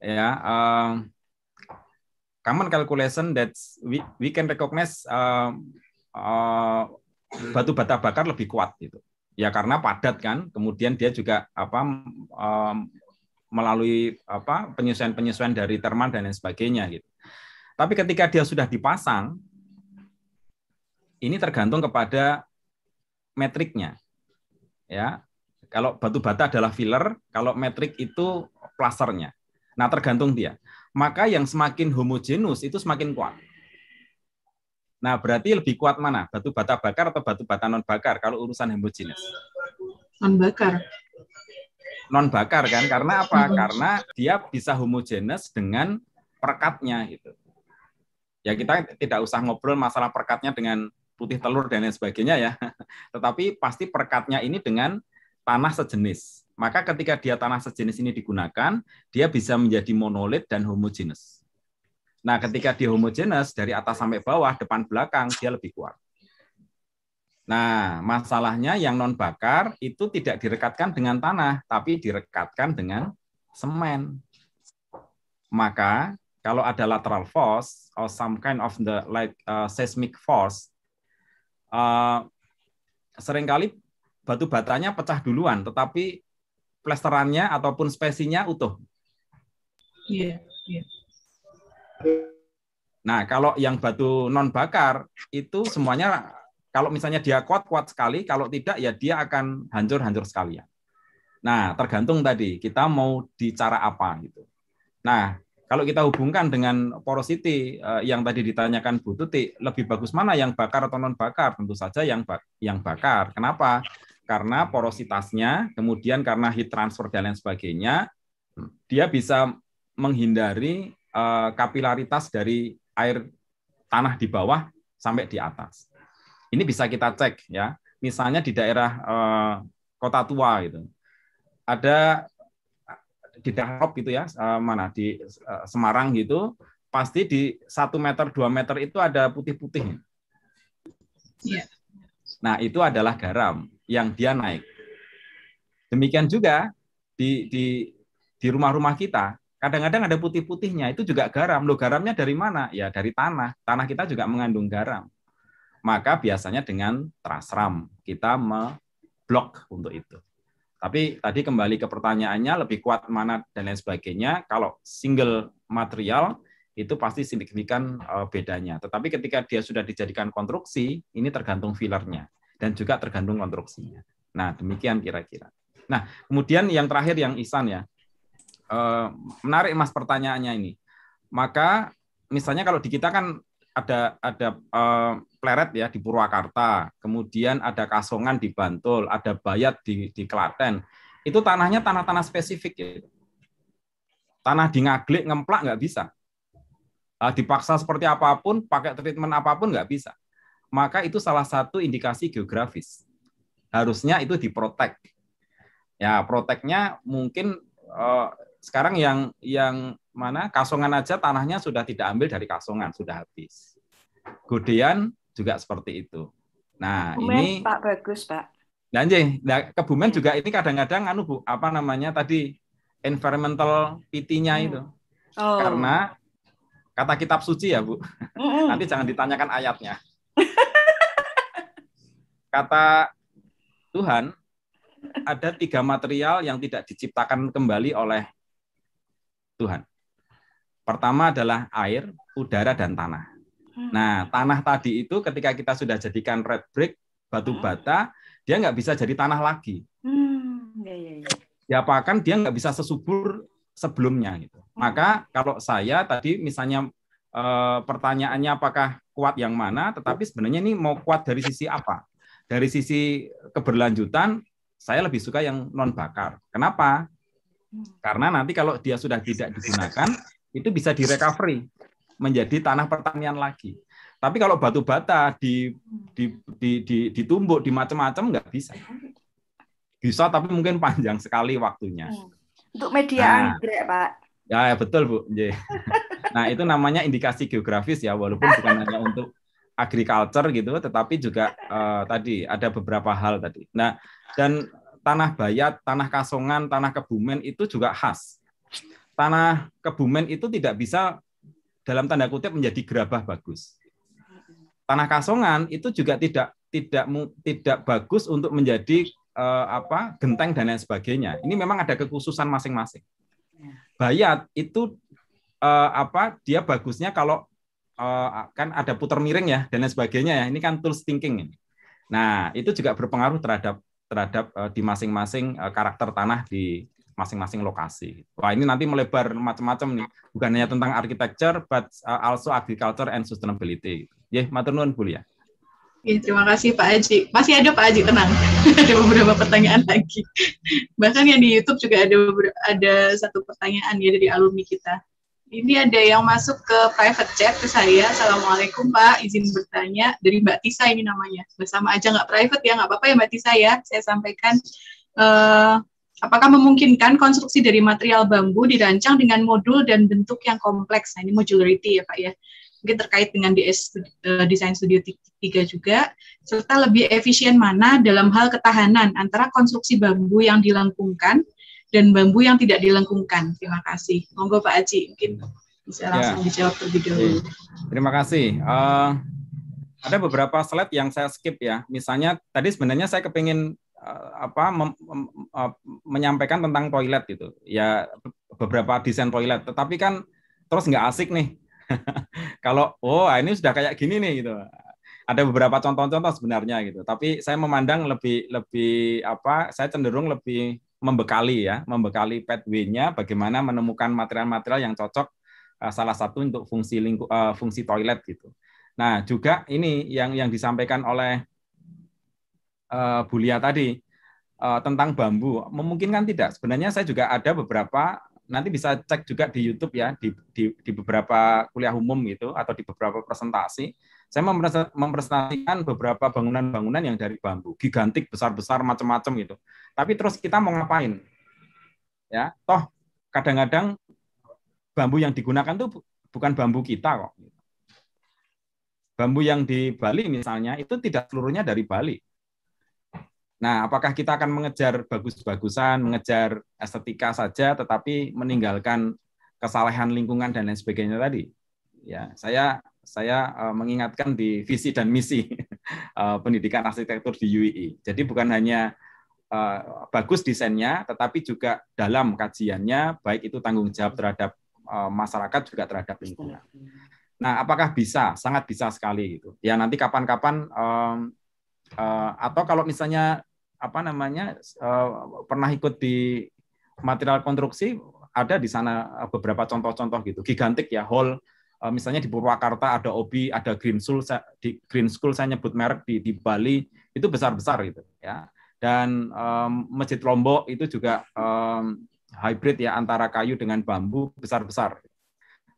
S1: Ya, eh, common calculation that we, we can recognize batu bata bakar lebih kuat gitu ya karena padat kan kemudian dia juga apa um, melalui apa penyesuaian-penyesuaian dari termal dan lain sebagainya gitu. Tapi ketika dia sudah dipasang ini tergantung kepada metriknya. Ya. Kalau batu bata adalah filler, kalau metrik itu plasernya. Nah, tergantung dia. Maka yang semakin homogenus itu semakin kuat. Nah, berarti lebih kuat mana? Batu bata bakar atau batu bata non bakar kalau urusan hemogenes?
S2: Non bakar.
S1: Non bakar kan? Karena apa? Karena dia bisa homogenes dengan perkatnya gitu. Ya kita tidak usah ngobrol masalah perkatnya dengan putih telur dan lain sebagainya ya. Tetapi pasti perkatnya ini dengan tanah sejenis. Maka ketika dia tanah sejenis ini digunakan, dia bisa menjadi monolit dan homogenes. Nah, ketika dia homogenes dari atas sampai bawah, depan belakang dia lebih kuat. Nah, masalahnya yang non bakar itu tidak direkatkan dengan tanah, tapi direkatkan dengan semen. Maka kalau ada lateral force or some kind of the like uh, seismic force, uh, seringkali batu batanya pecah duluan, tetapi plesterannya ataupun spesinya utuh.
S2: Iya. Yeah, yeah.
S1: Nah, kalau yang batu non bakar itu semuanya kalau misalnya dia kuat kuat sekali, kalau tidak ya dia akan hancur hancur sekalian. Nah, tergantung tadi kita mau di cara apa gitu. Nah, kalau kita hubungkan dengan porosity eh, yang tadi ditanyakan Bu Tuti, lebih bagus mana yang bakar atau non bakar? Tentu saja yang yang bakar. Kenapa? Karena porositasnya, kemudian karena heat transfer dan lain sebagainya, dia bisa menghindari Eh, kapilaritas dari air tanah di bawah sampai di atas. Ini bisa kita cek ya. Misalnya di daerah eh, Kota Tua gitu. Ada di Darop gitu ya, eh, mana di Semarang gitu, pasti di satu meter dua meter itu ada putih-putih. Iya. Nah, itu adalah garam yang dia naik. Demikian juga di di di rumah-rumah kita kadang-kadang ada putih-putihnya itu juga garam loh garamnya dari mana ya dari tanah tanah kita juga mengandung garam maka biasanya dengan trasram kita meblok untuk itu tapi tadi kembali ke pertanyaannya lebih kuat mana dan lain sebagainya kalau single material itu pasti signifikan eh, bedanya tetapi ketika dia sudah dijadikan konstruksi ini tergantung fillernya dan juga tergantung konstruksinya nah demikian kira-kira nah kemudian yang terakhir yang Isan ya Eh, menarik mas pertanyaannya ini. Maka misalnya kalau di kita kan ada ada uh, pleret ya di Purwakarta, kemudian ada Kasongan di Bantul, ada Bayat di di Klaten. Itu tanahnya tanah-tanah spesifik. ya Tanah di Ngaglik ngemplak nggak bisa. Uh, dipaksa seperti apapun, pakai treatment apapun nggak bisa. Maka itu salah satu indikasi geografis. Harusnya itu diprotek. Ya, proteknya mungkin eh, sekarang yang yang mana Kasongan aja tanahnya sudah tidak ambil dari Kasongan, sudah habis. gudean juga seperti itu. Nah, Kebumen, ini
S2: Pak bagus, Pak.
S1: Dan nah, Kebumen hmm. juga ini kadang-kadang anu Bu, apa namanya tadi environmental pity nya hmm. itu.
S2: Oh. Karena
S1: kata kitab suci ya, Bu. hmm Nanti jangan ditanyakan ayatnya. kata Tuhan ada tiga material yang tidak diciptakan kembali oleh Tuhan. Pertama adalah air, udara, dan tanah. Hmm. Nah, tanah tadi itu ketika kita sudah jadikan red brick, batu hmm. bata, dia nggak bisa jadi tanah lagi.
S2: Hmm,
S1: ya, bahkan iya, iya. dia nggak bisa sesubur sebelumnya. gitu. Maka kalau saya tadi misalnya e, pertanyaannya apakah kuat yang mana, tetapi sebenarnya ini mau kuat dari sisi apa? Dari sisi keberlanjutan, saya lebih suka yang non bakar. Kenapa? Hmm. Karena nanti kalau dia sudah tidak digunakan, itu bisa direcovery menjadi tanah pertanian lagi. Tapi kalau batu bata di, di, di, di, ditumbuk di macam-macam nggak bisa. Bisa tapi mungkin panjang sekali waktunya. Hmm.
S2: Untuk media nah, anggrek, Pak.
S1: Ya, ya betul, Bu. nah, itu namanya indikasi geografis ya, walaupun bukan hanya untuk agriculture gitu, tetapi juga uh, tadi ada beberapa hal tadi. Nah, dan tanah bayat, tanah kasongan, tanah kebumen itu juga khas. Tanah kebumen itu tidak bisa dalam tanda kutip menjadi gerabah bagus. Tanah kasongan itu juga tidak tidak tidak bagus untuk menjadi eh, apa genteng dan lain sebagainya. Ini memang ada kekhususan masing-masing. Bayat itu eh, apa dia bagusnya kalau eh, kan ada putar miring ya dan lain sebagainya ya. Ini kan tools thinking ini. Nah, itu juga berpengaruh terhadap terhadap uh, di masing-masing uh, karakter tanah di masing-masing lokasi. Wah ini nanti melebar macam-macam nih, bukan hanya tentang arsitektur, but eh, also agriculture and sustainability. Ya, yeah, maturnuan Bu ya.
S2: terima kasih Pak Aji. Masih ada Pak Aji, tenang. ada beberapa pertanyaan lagi. Bahkan yang di YouTube juga ada ada satu pertanyaan ya dari alumni kita. Ini ada yang masuk ke private chat ke saya. Assalamualaikum Pak, izin bertanya dari Mbak Tisa ini namanya. Bersama aja nggak private ya, nggak apa-apa ya Mbak Tisa ya. Saya sampaikan uh, apakah memungkinkan konstruksi dari material bambu dirancang dengan modul dan bentuk yang kompleks. Nah ini modularity ya Pak ya mungkin terkait dengan DS uh, eh, Desain Studio 3 juga, serta lebih efisien mana dalam hal ketahanan antara konstruksi bambu yang dilengkungkan dan bambu yang tidak dilengkungkan. Terima kasih. Monggo Pak Aji, mungkin bisa ya. langsung ya. dijawab
S1: terlebih dahulu. Terima kasih. Uh, ada beberapa slide yang saya skip ya. Misalnya tadi sebenarnya saya kepingin uh, apa mem, uh, menyampaikan tentang toilet gitu. Ya beberapa desain toilet, tetapi kan terus nggak asik nih. Kalau oh ah, ini sudah kayak gini nih gitu ada beberapa contoh-contoh sebenarnya gitu tapi saya memandang lebih lebih apa saya cenderung lebih membekali ya, membekali pathway-nya bagaimana menemukan material-material yang cocok eh, salah satu untuk fungsi lingku, eh, fungsi toilet gitu. Nah, juga ini yang yang disampaikan oleh uh, eh, Bulia tadi uh, tentang bambu, memungkinkan tidak. Sebenarnya saya juga ada beberapa nanti bisa cek juga di YouTube ya di di, di beberapa kuliah umum gitu atau di beberapa presentasi. Saya mempresentasikan beberapa bangunan-bangunan yang dari bambu, gigantik, besar-besar macam-macam gitu. Tapi terus kita mau ngapain? Ya, toh kadang-kadang bambu yang digunakan tuh bukan bambu kita kok. Bambu yang di Bali misalnya itu tidak seluruhnya dari Bali. Nah, apakah kita akan mengejar bagus-bagusan, mengejar estetika saja tetapi meninggalkan kesalahan lingkungan dan lain sebagainya tadi? Ya, saya saya eh, mengingatkan di visi dan misi eh, pendidikan arsitektur di UII. Jadi bukan hanya Eh, bagus desainnya, tetapi juga dalam kajiannya, baik itu tanggung jawab terhadap eh, masyarakat juga terhadap lingkungan. Nah, apakah bisa? Sangat bisa sekali gitu. Ya nanti kapan-kapan um, uh, atau kalau misalnya apa namanya uh, pernah ikut di material konstruksi ada di sana beberapa contoh-contoh gitu. Gigantik ya hall uh, misalnya di Purwakarta ada OBI, ada Green School, di Green School saya nyebut merek di di Bali itu besar-besar gitu ya dan um, masjid Lombok itu juga um, hybrid ya antara kayu dengan bambu besar-besar.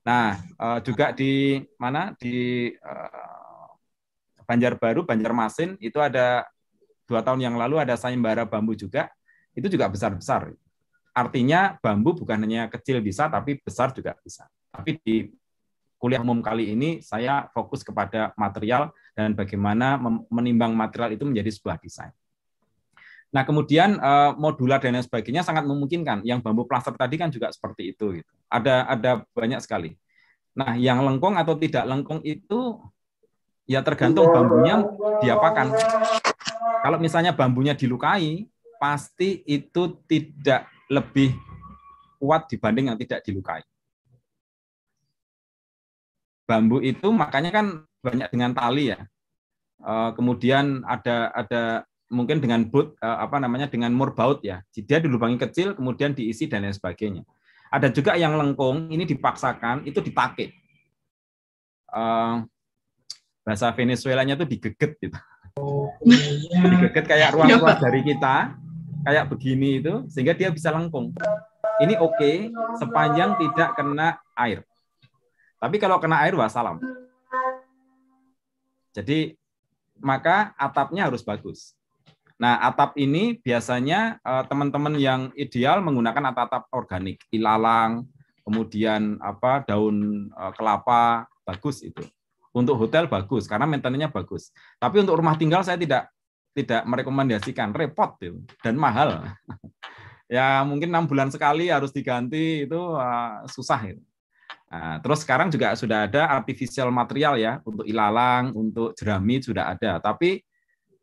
S1: Nah uh, juga di mana di uh, Banjarbaru, Banjarmasin itu ada dua tahun yang lalu ada sayembara bambu juga itu juga besar-besar. Artinya bambu bukan hanya kecil bisa tapi besar juga bisa. Tapi di kuliah umum kali ini saya fokus kepada material dan bagaimana menimbang material itu menjadi sebuah desain. Nah, kemudian uh, modular dan lain sebagainya sangat memungkinkan. Yang bambu plaster tadi kan juga seperti itu. Gitu. Ada ada banyak sekali. Nah, yang lengkung atau tidak lengkung itu ya tergantung bambunya diapakan. Kalau misalnya bambunya dilukai, pasti itu tidak lebih kuat dibanding yang tidak dilukai. Bambu itu makanya kan banyak dengan tali ya. Eh, kemudian ada ada mungkin dengan boot eh, apa namanya dengan murbaut ya. jadi Dia dilubangi kecil kemudian diisi dan lain sebagainya. Ada juga yang lengkung, ini dipaksakan, itu dipakai. bahasa eh, bahasa Venezuelanya itu digeget gitu. Oh, iya. digeget kayak ruang-ruang iya, dari kita, kayak begini itu, sehingga dia bisa lengkung. Ini oke, okay, sepanjang tidak kena air. Tapi kalau kena air, wassalam. Jadi maka atapnya harus bagus. Nah, atap ini biasanya eh, teman-teman yang ideal menggunakan atap-atap organik, ilalang, kemudian apa daun eh, kelapa, bagus itu. Untuk hotel bagus karena maintenance-nya bagus. Tapi untuk rumah tinggal saya tidak tidak merekomendasikan, repot itu dan mahal. ya mungkin enam bulan sekali harus diganti itu uh, susah itu. Uh, terus sekarang juga sudah ada artificial material ya untuk ilalang, untuk jerami sudah ada. Tapi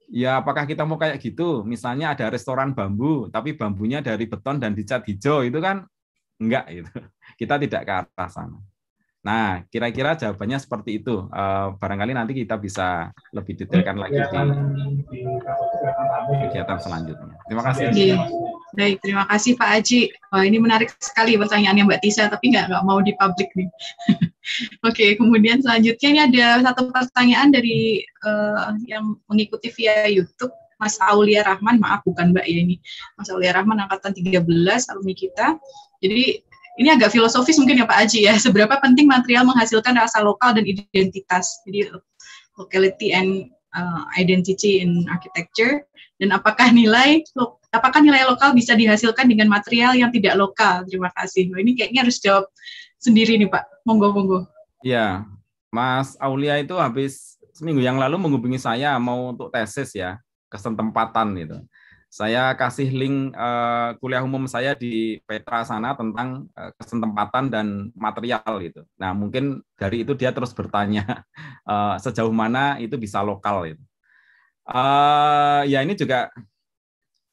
S1: Ya, apakah kita mau kayak gitu? Misalnya ada restoran bambu, tapi bambunya dari beton dan dicat hijau, itu kan enggak gitu. Kita tidak ke arah sana. Nah, kira-kira jawabannya seperti itu. barangkali nanti kita bisa lebih detailkan lagi di kegiatan selanjutnya. Terima kasih.
S2: Baik, terima kasih Pak Aji. Wah, ini menarik sekali pertanyaannya Mbak Tisa, tapi nggak nggak mau di publik nih. Oke, kemudian selanjutnya ini ada satu pertanyaan dari uh, yang mengikuti via YouTube. Mas Aulia Rahman, maaf bukan Mbak ya ini. Mas Aulia Rahman angkatan 13 alumni kita. Jadi ini agak filosofis mungkin ya Pak Aji ya, seberapa penting material menghasilkan rasa lokal dan identitas. Jadi locality and uh, identity in architecture dan apakah nilai lokal? apakah nilai lokal bisa dihasilkan dengan material yang tidak lokal? Terima kasih. Ini kayaknya harus jawab sendiri nih Pak. Monggo monggo.
S1: Ya, Mas Aulia itu habis seminggu yang lalu menghubungi saya mau untuk tesis ya tempatan gitu. Saya kasih link uh, kuliah umum saya di Petra sana tentang uh, eh, kesempatan dan material gitu. Nah mungkin dari itu dia terus bertanya uh, sejauh mana itu bisa lokal gitu. Uh, ya ini juga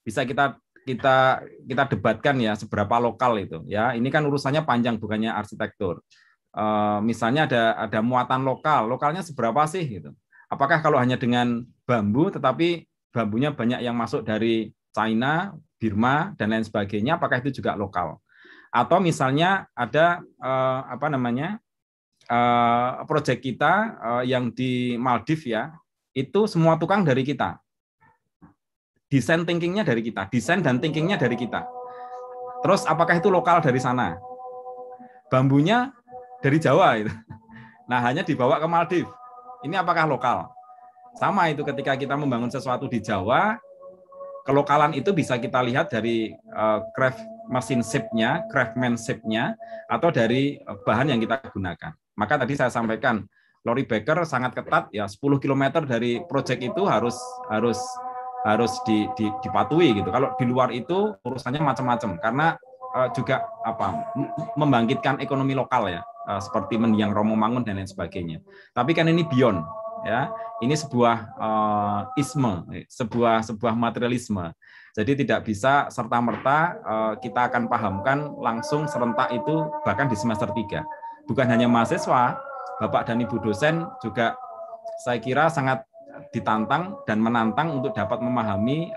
S1: bisa kita kita kita debatkan ya seberapa lokal itu ya ini kan urusannya panjang bukannya arsitektur uh, misalnya ada ada muatan lokal lokalnya seberapa sih gitu apakah kalau hanya dengan bambu tetapi bambunya banyak yang masuk dari China Birma dan lain sebagainya apakah itu juga lokal atau misalnya ada uh, apa namanya uh, eh, proyek kita uh, yang di Maldives ya itu semua tukang dari kita desain thinkingnya dari kita, desain dan thinkingnya dari kita. Terus apakah itu lokal dari sana? Bambunya dari Jawa itu. Nah, hanya dibawa ke Maldives. Ini apakah lokal? Sama itu ketika kita membangun sesuatu di Jawa, kelokalan itu bisa kita lihat dari eh, craft craft shape nya shape nya atau dari eh, bahan yang kita gunakan. Maka tadi saya sampaikan, Lori Baker sangat ketat ya 10 km dari proyek itu harus harus harus di, di, dipatuhi gitu. Kalau di luar itu urusannya macam-macam karena uh, juga apa membangkitkan ekonomi lokal ya uh, seperti mendiang Romo Mangun dan lain sebagainya. Tapi kan ini beyond ya. Ini sebuah uh, isme, sebuah sebuah materialisme. Jadi tidak bisa serta merta uh, kita akan pahamkan langsung serentak itu bahkan di semester 3. Bukan hanya mahasiswa, Bapak dan Ibu dosen juga saya kira sangat ditantang dan menantang untuk dapat memahami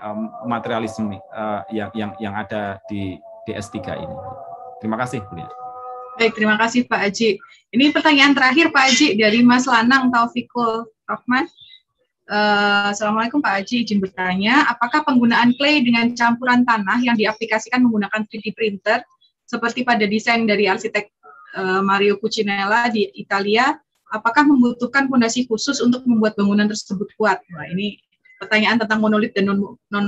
S1: materialisme eh, yang, yang yang ada di ds 3 ini. Terima kasih,
S2: Baik, terima kasih Pak Aji. Ini pertanyaan terakhir Pak Aji dari Mas Lanang Taufikul Rahman. Uh, Assalamualaikum Pak Aji, izin bertanya, apakah penggunaan clay dengan campuran tanah yang diaplikasikan menggunakan 3D printer seperti pada desain dari arsitek uh, Mario Cucinella di Italia apakah membutuhkan fondasi khusus untuk membuat bangunan tersebut kuat? Wah, ini pertanyaan tentang monolit dan non, non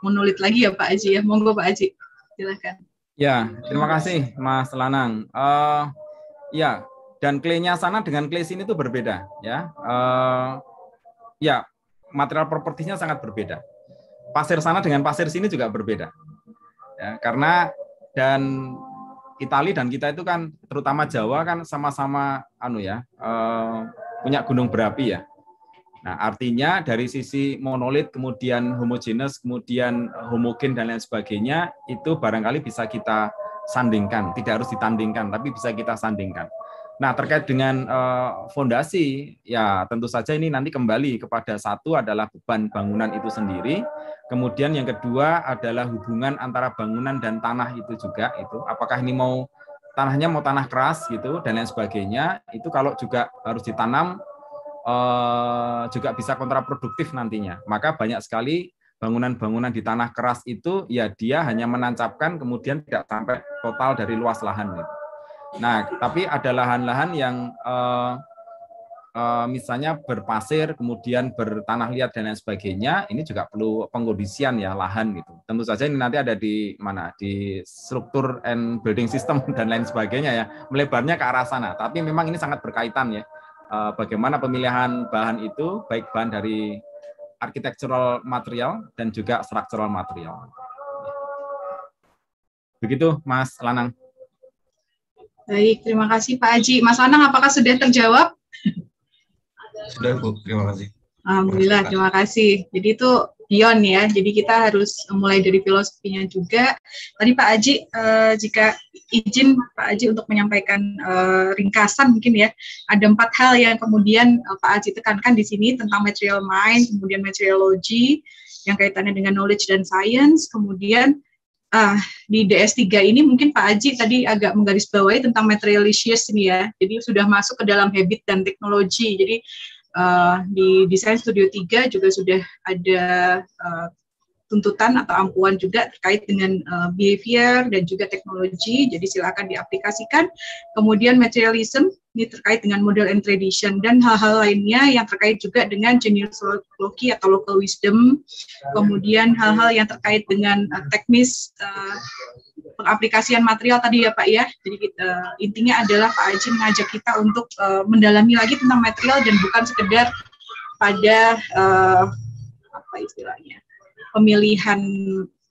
S2: monolit lagi ya Pak Aji ya. Monggo Pak Aji, silakan.
S1: Ya, terima kasih Mas Lanang. Uh, ya, dan klenya sana dengan clay sini itu berbeda ya. Uh, ya, material propertinya sangat berbeda. Pasir sana dengan pasir sini juga berbeda. Ya, karena dan Itali dan kita itu kan terutama Jawa kan sama-sama anu ya eh, punya gunung berapi ya. Nah, artinya dari sisi monolit kemudian homogenes kemudian eh, homogen dan lain sebagainya itu barangkali bisa kita sandingkan, tidak harus ditandingkan tapi bisa kita sandingkan. Nah, terkait dengan eh, fondasi ya tentu saja ini nanti kembali kepada satu adalah beban bangunan itu sendiri Kemudian yang kedua adalah hubungan antara bangunan dan tanah itu juga itu apakah ini mau tanahnya mau tanah keras gitu dan lain sebagainya itu kalau juga harus ditanam eh, juga bisa kontraproduktif nantinya. Maka banyak sekali bangunan-bangunan di tanah keras itu ya dia hanya menancapkan kemudian tidak sampai total dari luas lahan gitu. Nah, tapi ada lahan-lahan yang eh, Eh, misalnya berpasir, kemudian bertanah liat dan lain sebagainya, ini juga perlu pengkondisian ya lahan gitu. Tentu saja ini nanti ada di mana di struktur and building system dan lain sebagainya ya, melebarnya ke arah sana. Tapi memang ini sangat berkaitan ya, eh, bagaimana pemilihan bahan itu, baik bahan dari architectural material dan juga structural material. Begitu Mas Lanang.
S2: Baik, terima kasih Pak Haji. Mas Lanang, apakah sudah terjawab? Sudah Bu, terima kasih. Alhamdulillah, terima kasih. Jadi itu beyond ya. Jadi kita harus mulai dari filosofinya juga. Tadi Pak Aji, eh, jika izin Pak Aji untuk menyampaikan eh, ringkasan mungkin ya, ada empat hal yang kemudian eh, Pak Aji tekankan di sini tentang material mind, kemudian materiologi yang kaitannya dengan knowledge dan science, kemudian ah di DS3 ini mungkin Pak Aji tadi agak menggarisbawahi tentang materialicious ini ya. Jadi sudah masuk ke dalam habit dan teknologi. Jadi uh, di desain studio 3 juga sudah ada uh, tuntutan atau ampuan juga terkait dengan uh, behavior dan juga teknologi. Jadi silakan diaplikasikan. Kemudian materialism ini terkait dengan model and tradition dan hal-hal lainnya yang terkait juga dengan loki atau local wisdom. Kemudian hal-hal yang terkait dengan uh, teknis uh, pengaplikasian material tadi ya Pak ya. Jadi uh, intinya adalah Pak Aji mengajak kita untuk uh, mendalami lagi tentang material dan bukan sekedar pada uh, apa istilahnya pemilihan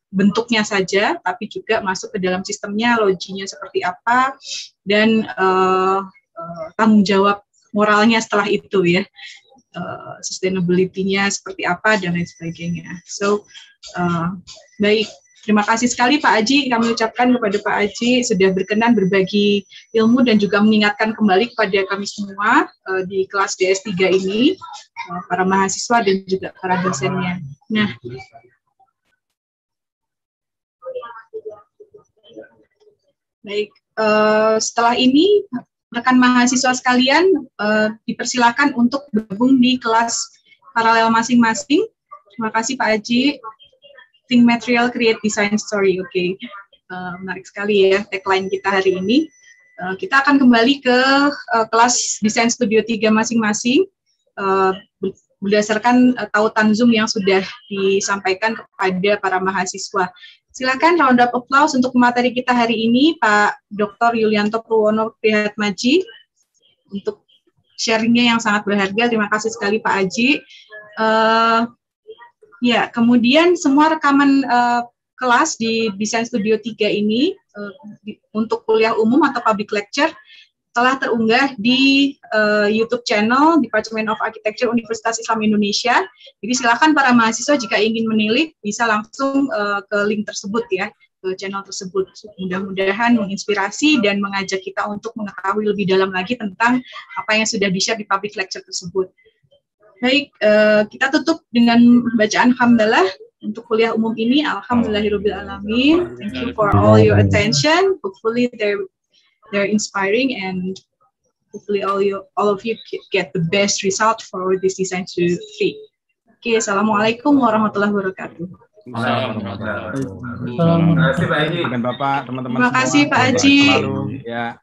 S2: bentuknya saja, tapi juga masuk ke dalam sistemnya, loginya seperti apa, dan uh, uh, tanggung jawab moralnya setelah itu ya, uh, sustainability-nya seperti apa dan lain sebagainya. So uh, baik Terima kasih sekali Pak Aji, kami ucapkan kepada Pak Aji sudah berkenan berbagi ilmu dan juga mengingatkan kembali kepada kami semua uh, di kelas DS3 ini, uh, para mahasiswa dan juga para dosennya. Nah, baik. Uh, setelah ini rekan mahasiswa sekalian uh, dipersilakan untuk bergabung di kelas paralel masing-masing. Terima kasih Pak Aji think material, create design story. Oke, okay. uh, eh, menarik sekali ya tagline kita hari ini. Uh, kita akan kembali ke uh, kelas desain studio 3 masing-masing berdasarkan tautan Zoom yang sudah disampaikan kepada para mahasiswa. Silakan round up applause untuk materi kita hari ini Pak Dr. Yulianto Purwono Prihatmaji untuk sharingnya yang sangat berharga. Terima kasih sekali Pak Aji. Ya, kemudian semua rekaman uh, kelas di Design Studio 3 ini uh, eh, di, untuk kuliah umum atau public lecture telah terunggah di uh, YouTube channel Department of Architecture Universitas Islam Indonesia. Jadi silakan para mahasiswa jika ingin menilik bisa langsung uh, ke link tersebut ya, ke channel tersebut. Mudah-mudahan menginspirasi dan mengajak kita untuk mengetahui lebih dalam lagi tentang apa yang sudah di-share di public lecture tersebut. Baik, uh, kita tutup dengan bacaan hamdalah untuk kuliah umum ini. Alhamdulillahirobbilalamin. Thank you for all your attention. Hopefully they're they're inspiring and hopefully all you all of you get the best result for this design to three. Oke, okay, assalamualaikum warahmatullahi wabarakatuh.
S1: Terima kasih Pak Haji. Terima kasih Pak Haji. Ya.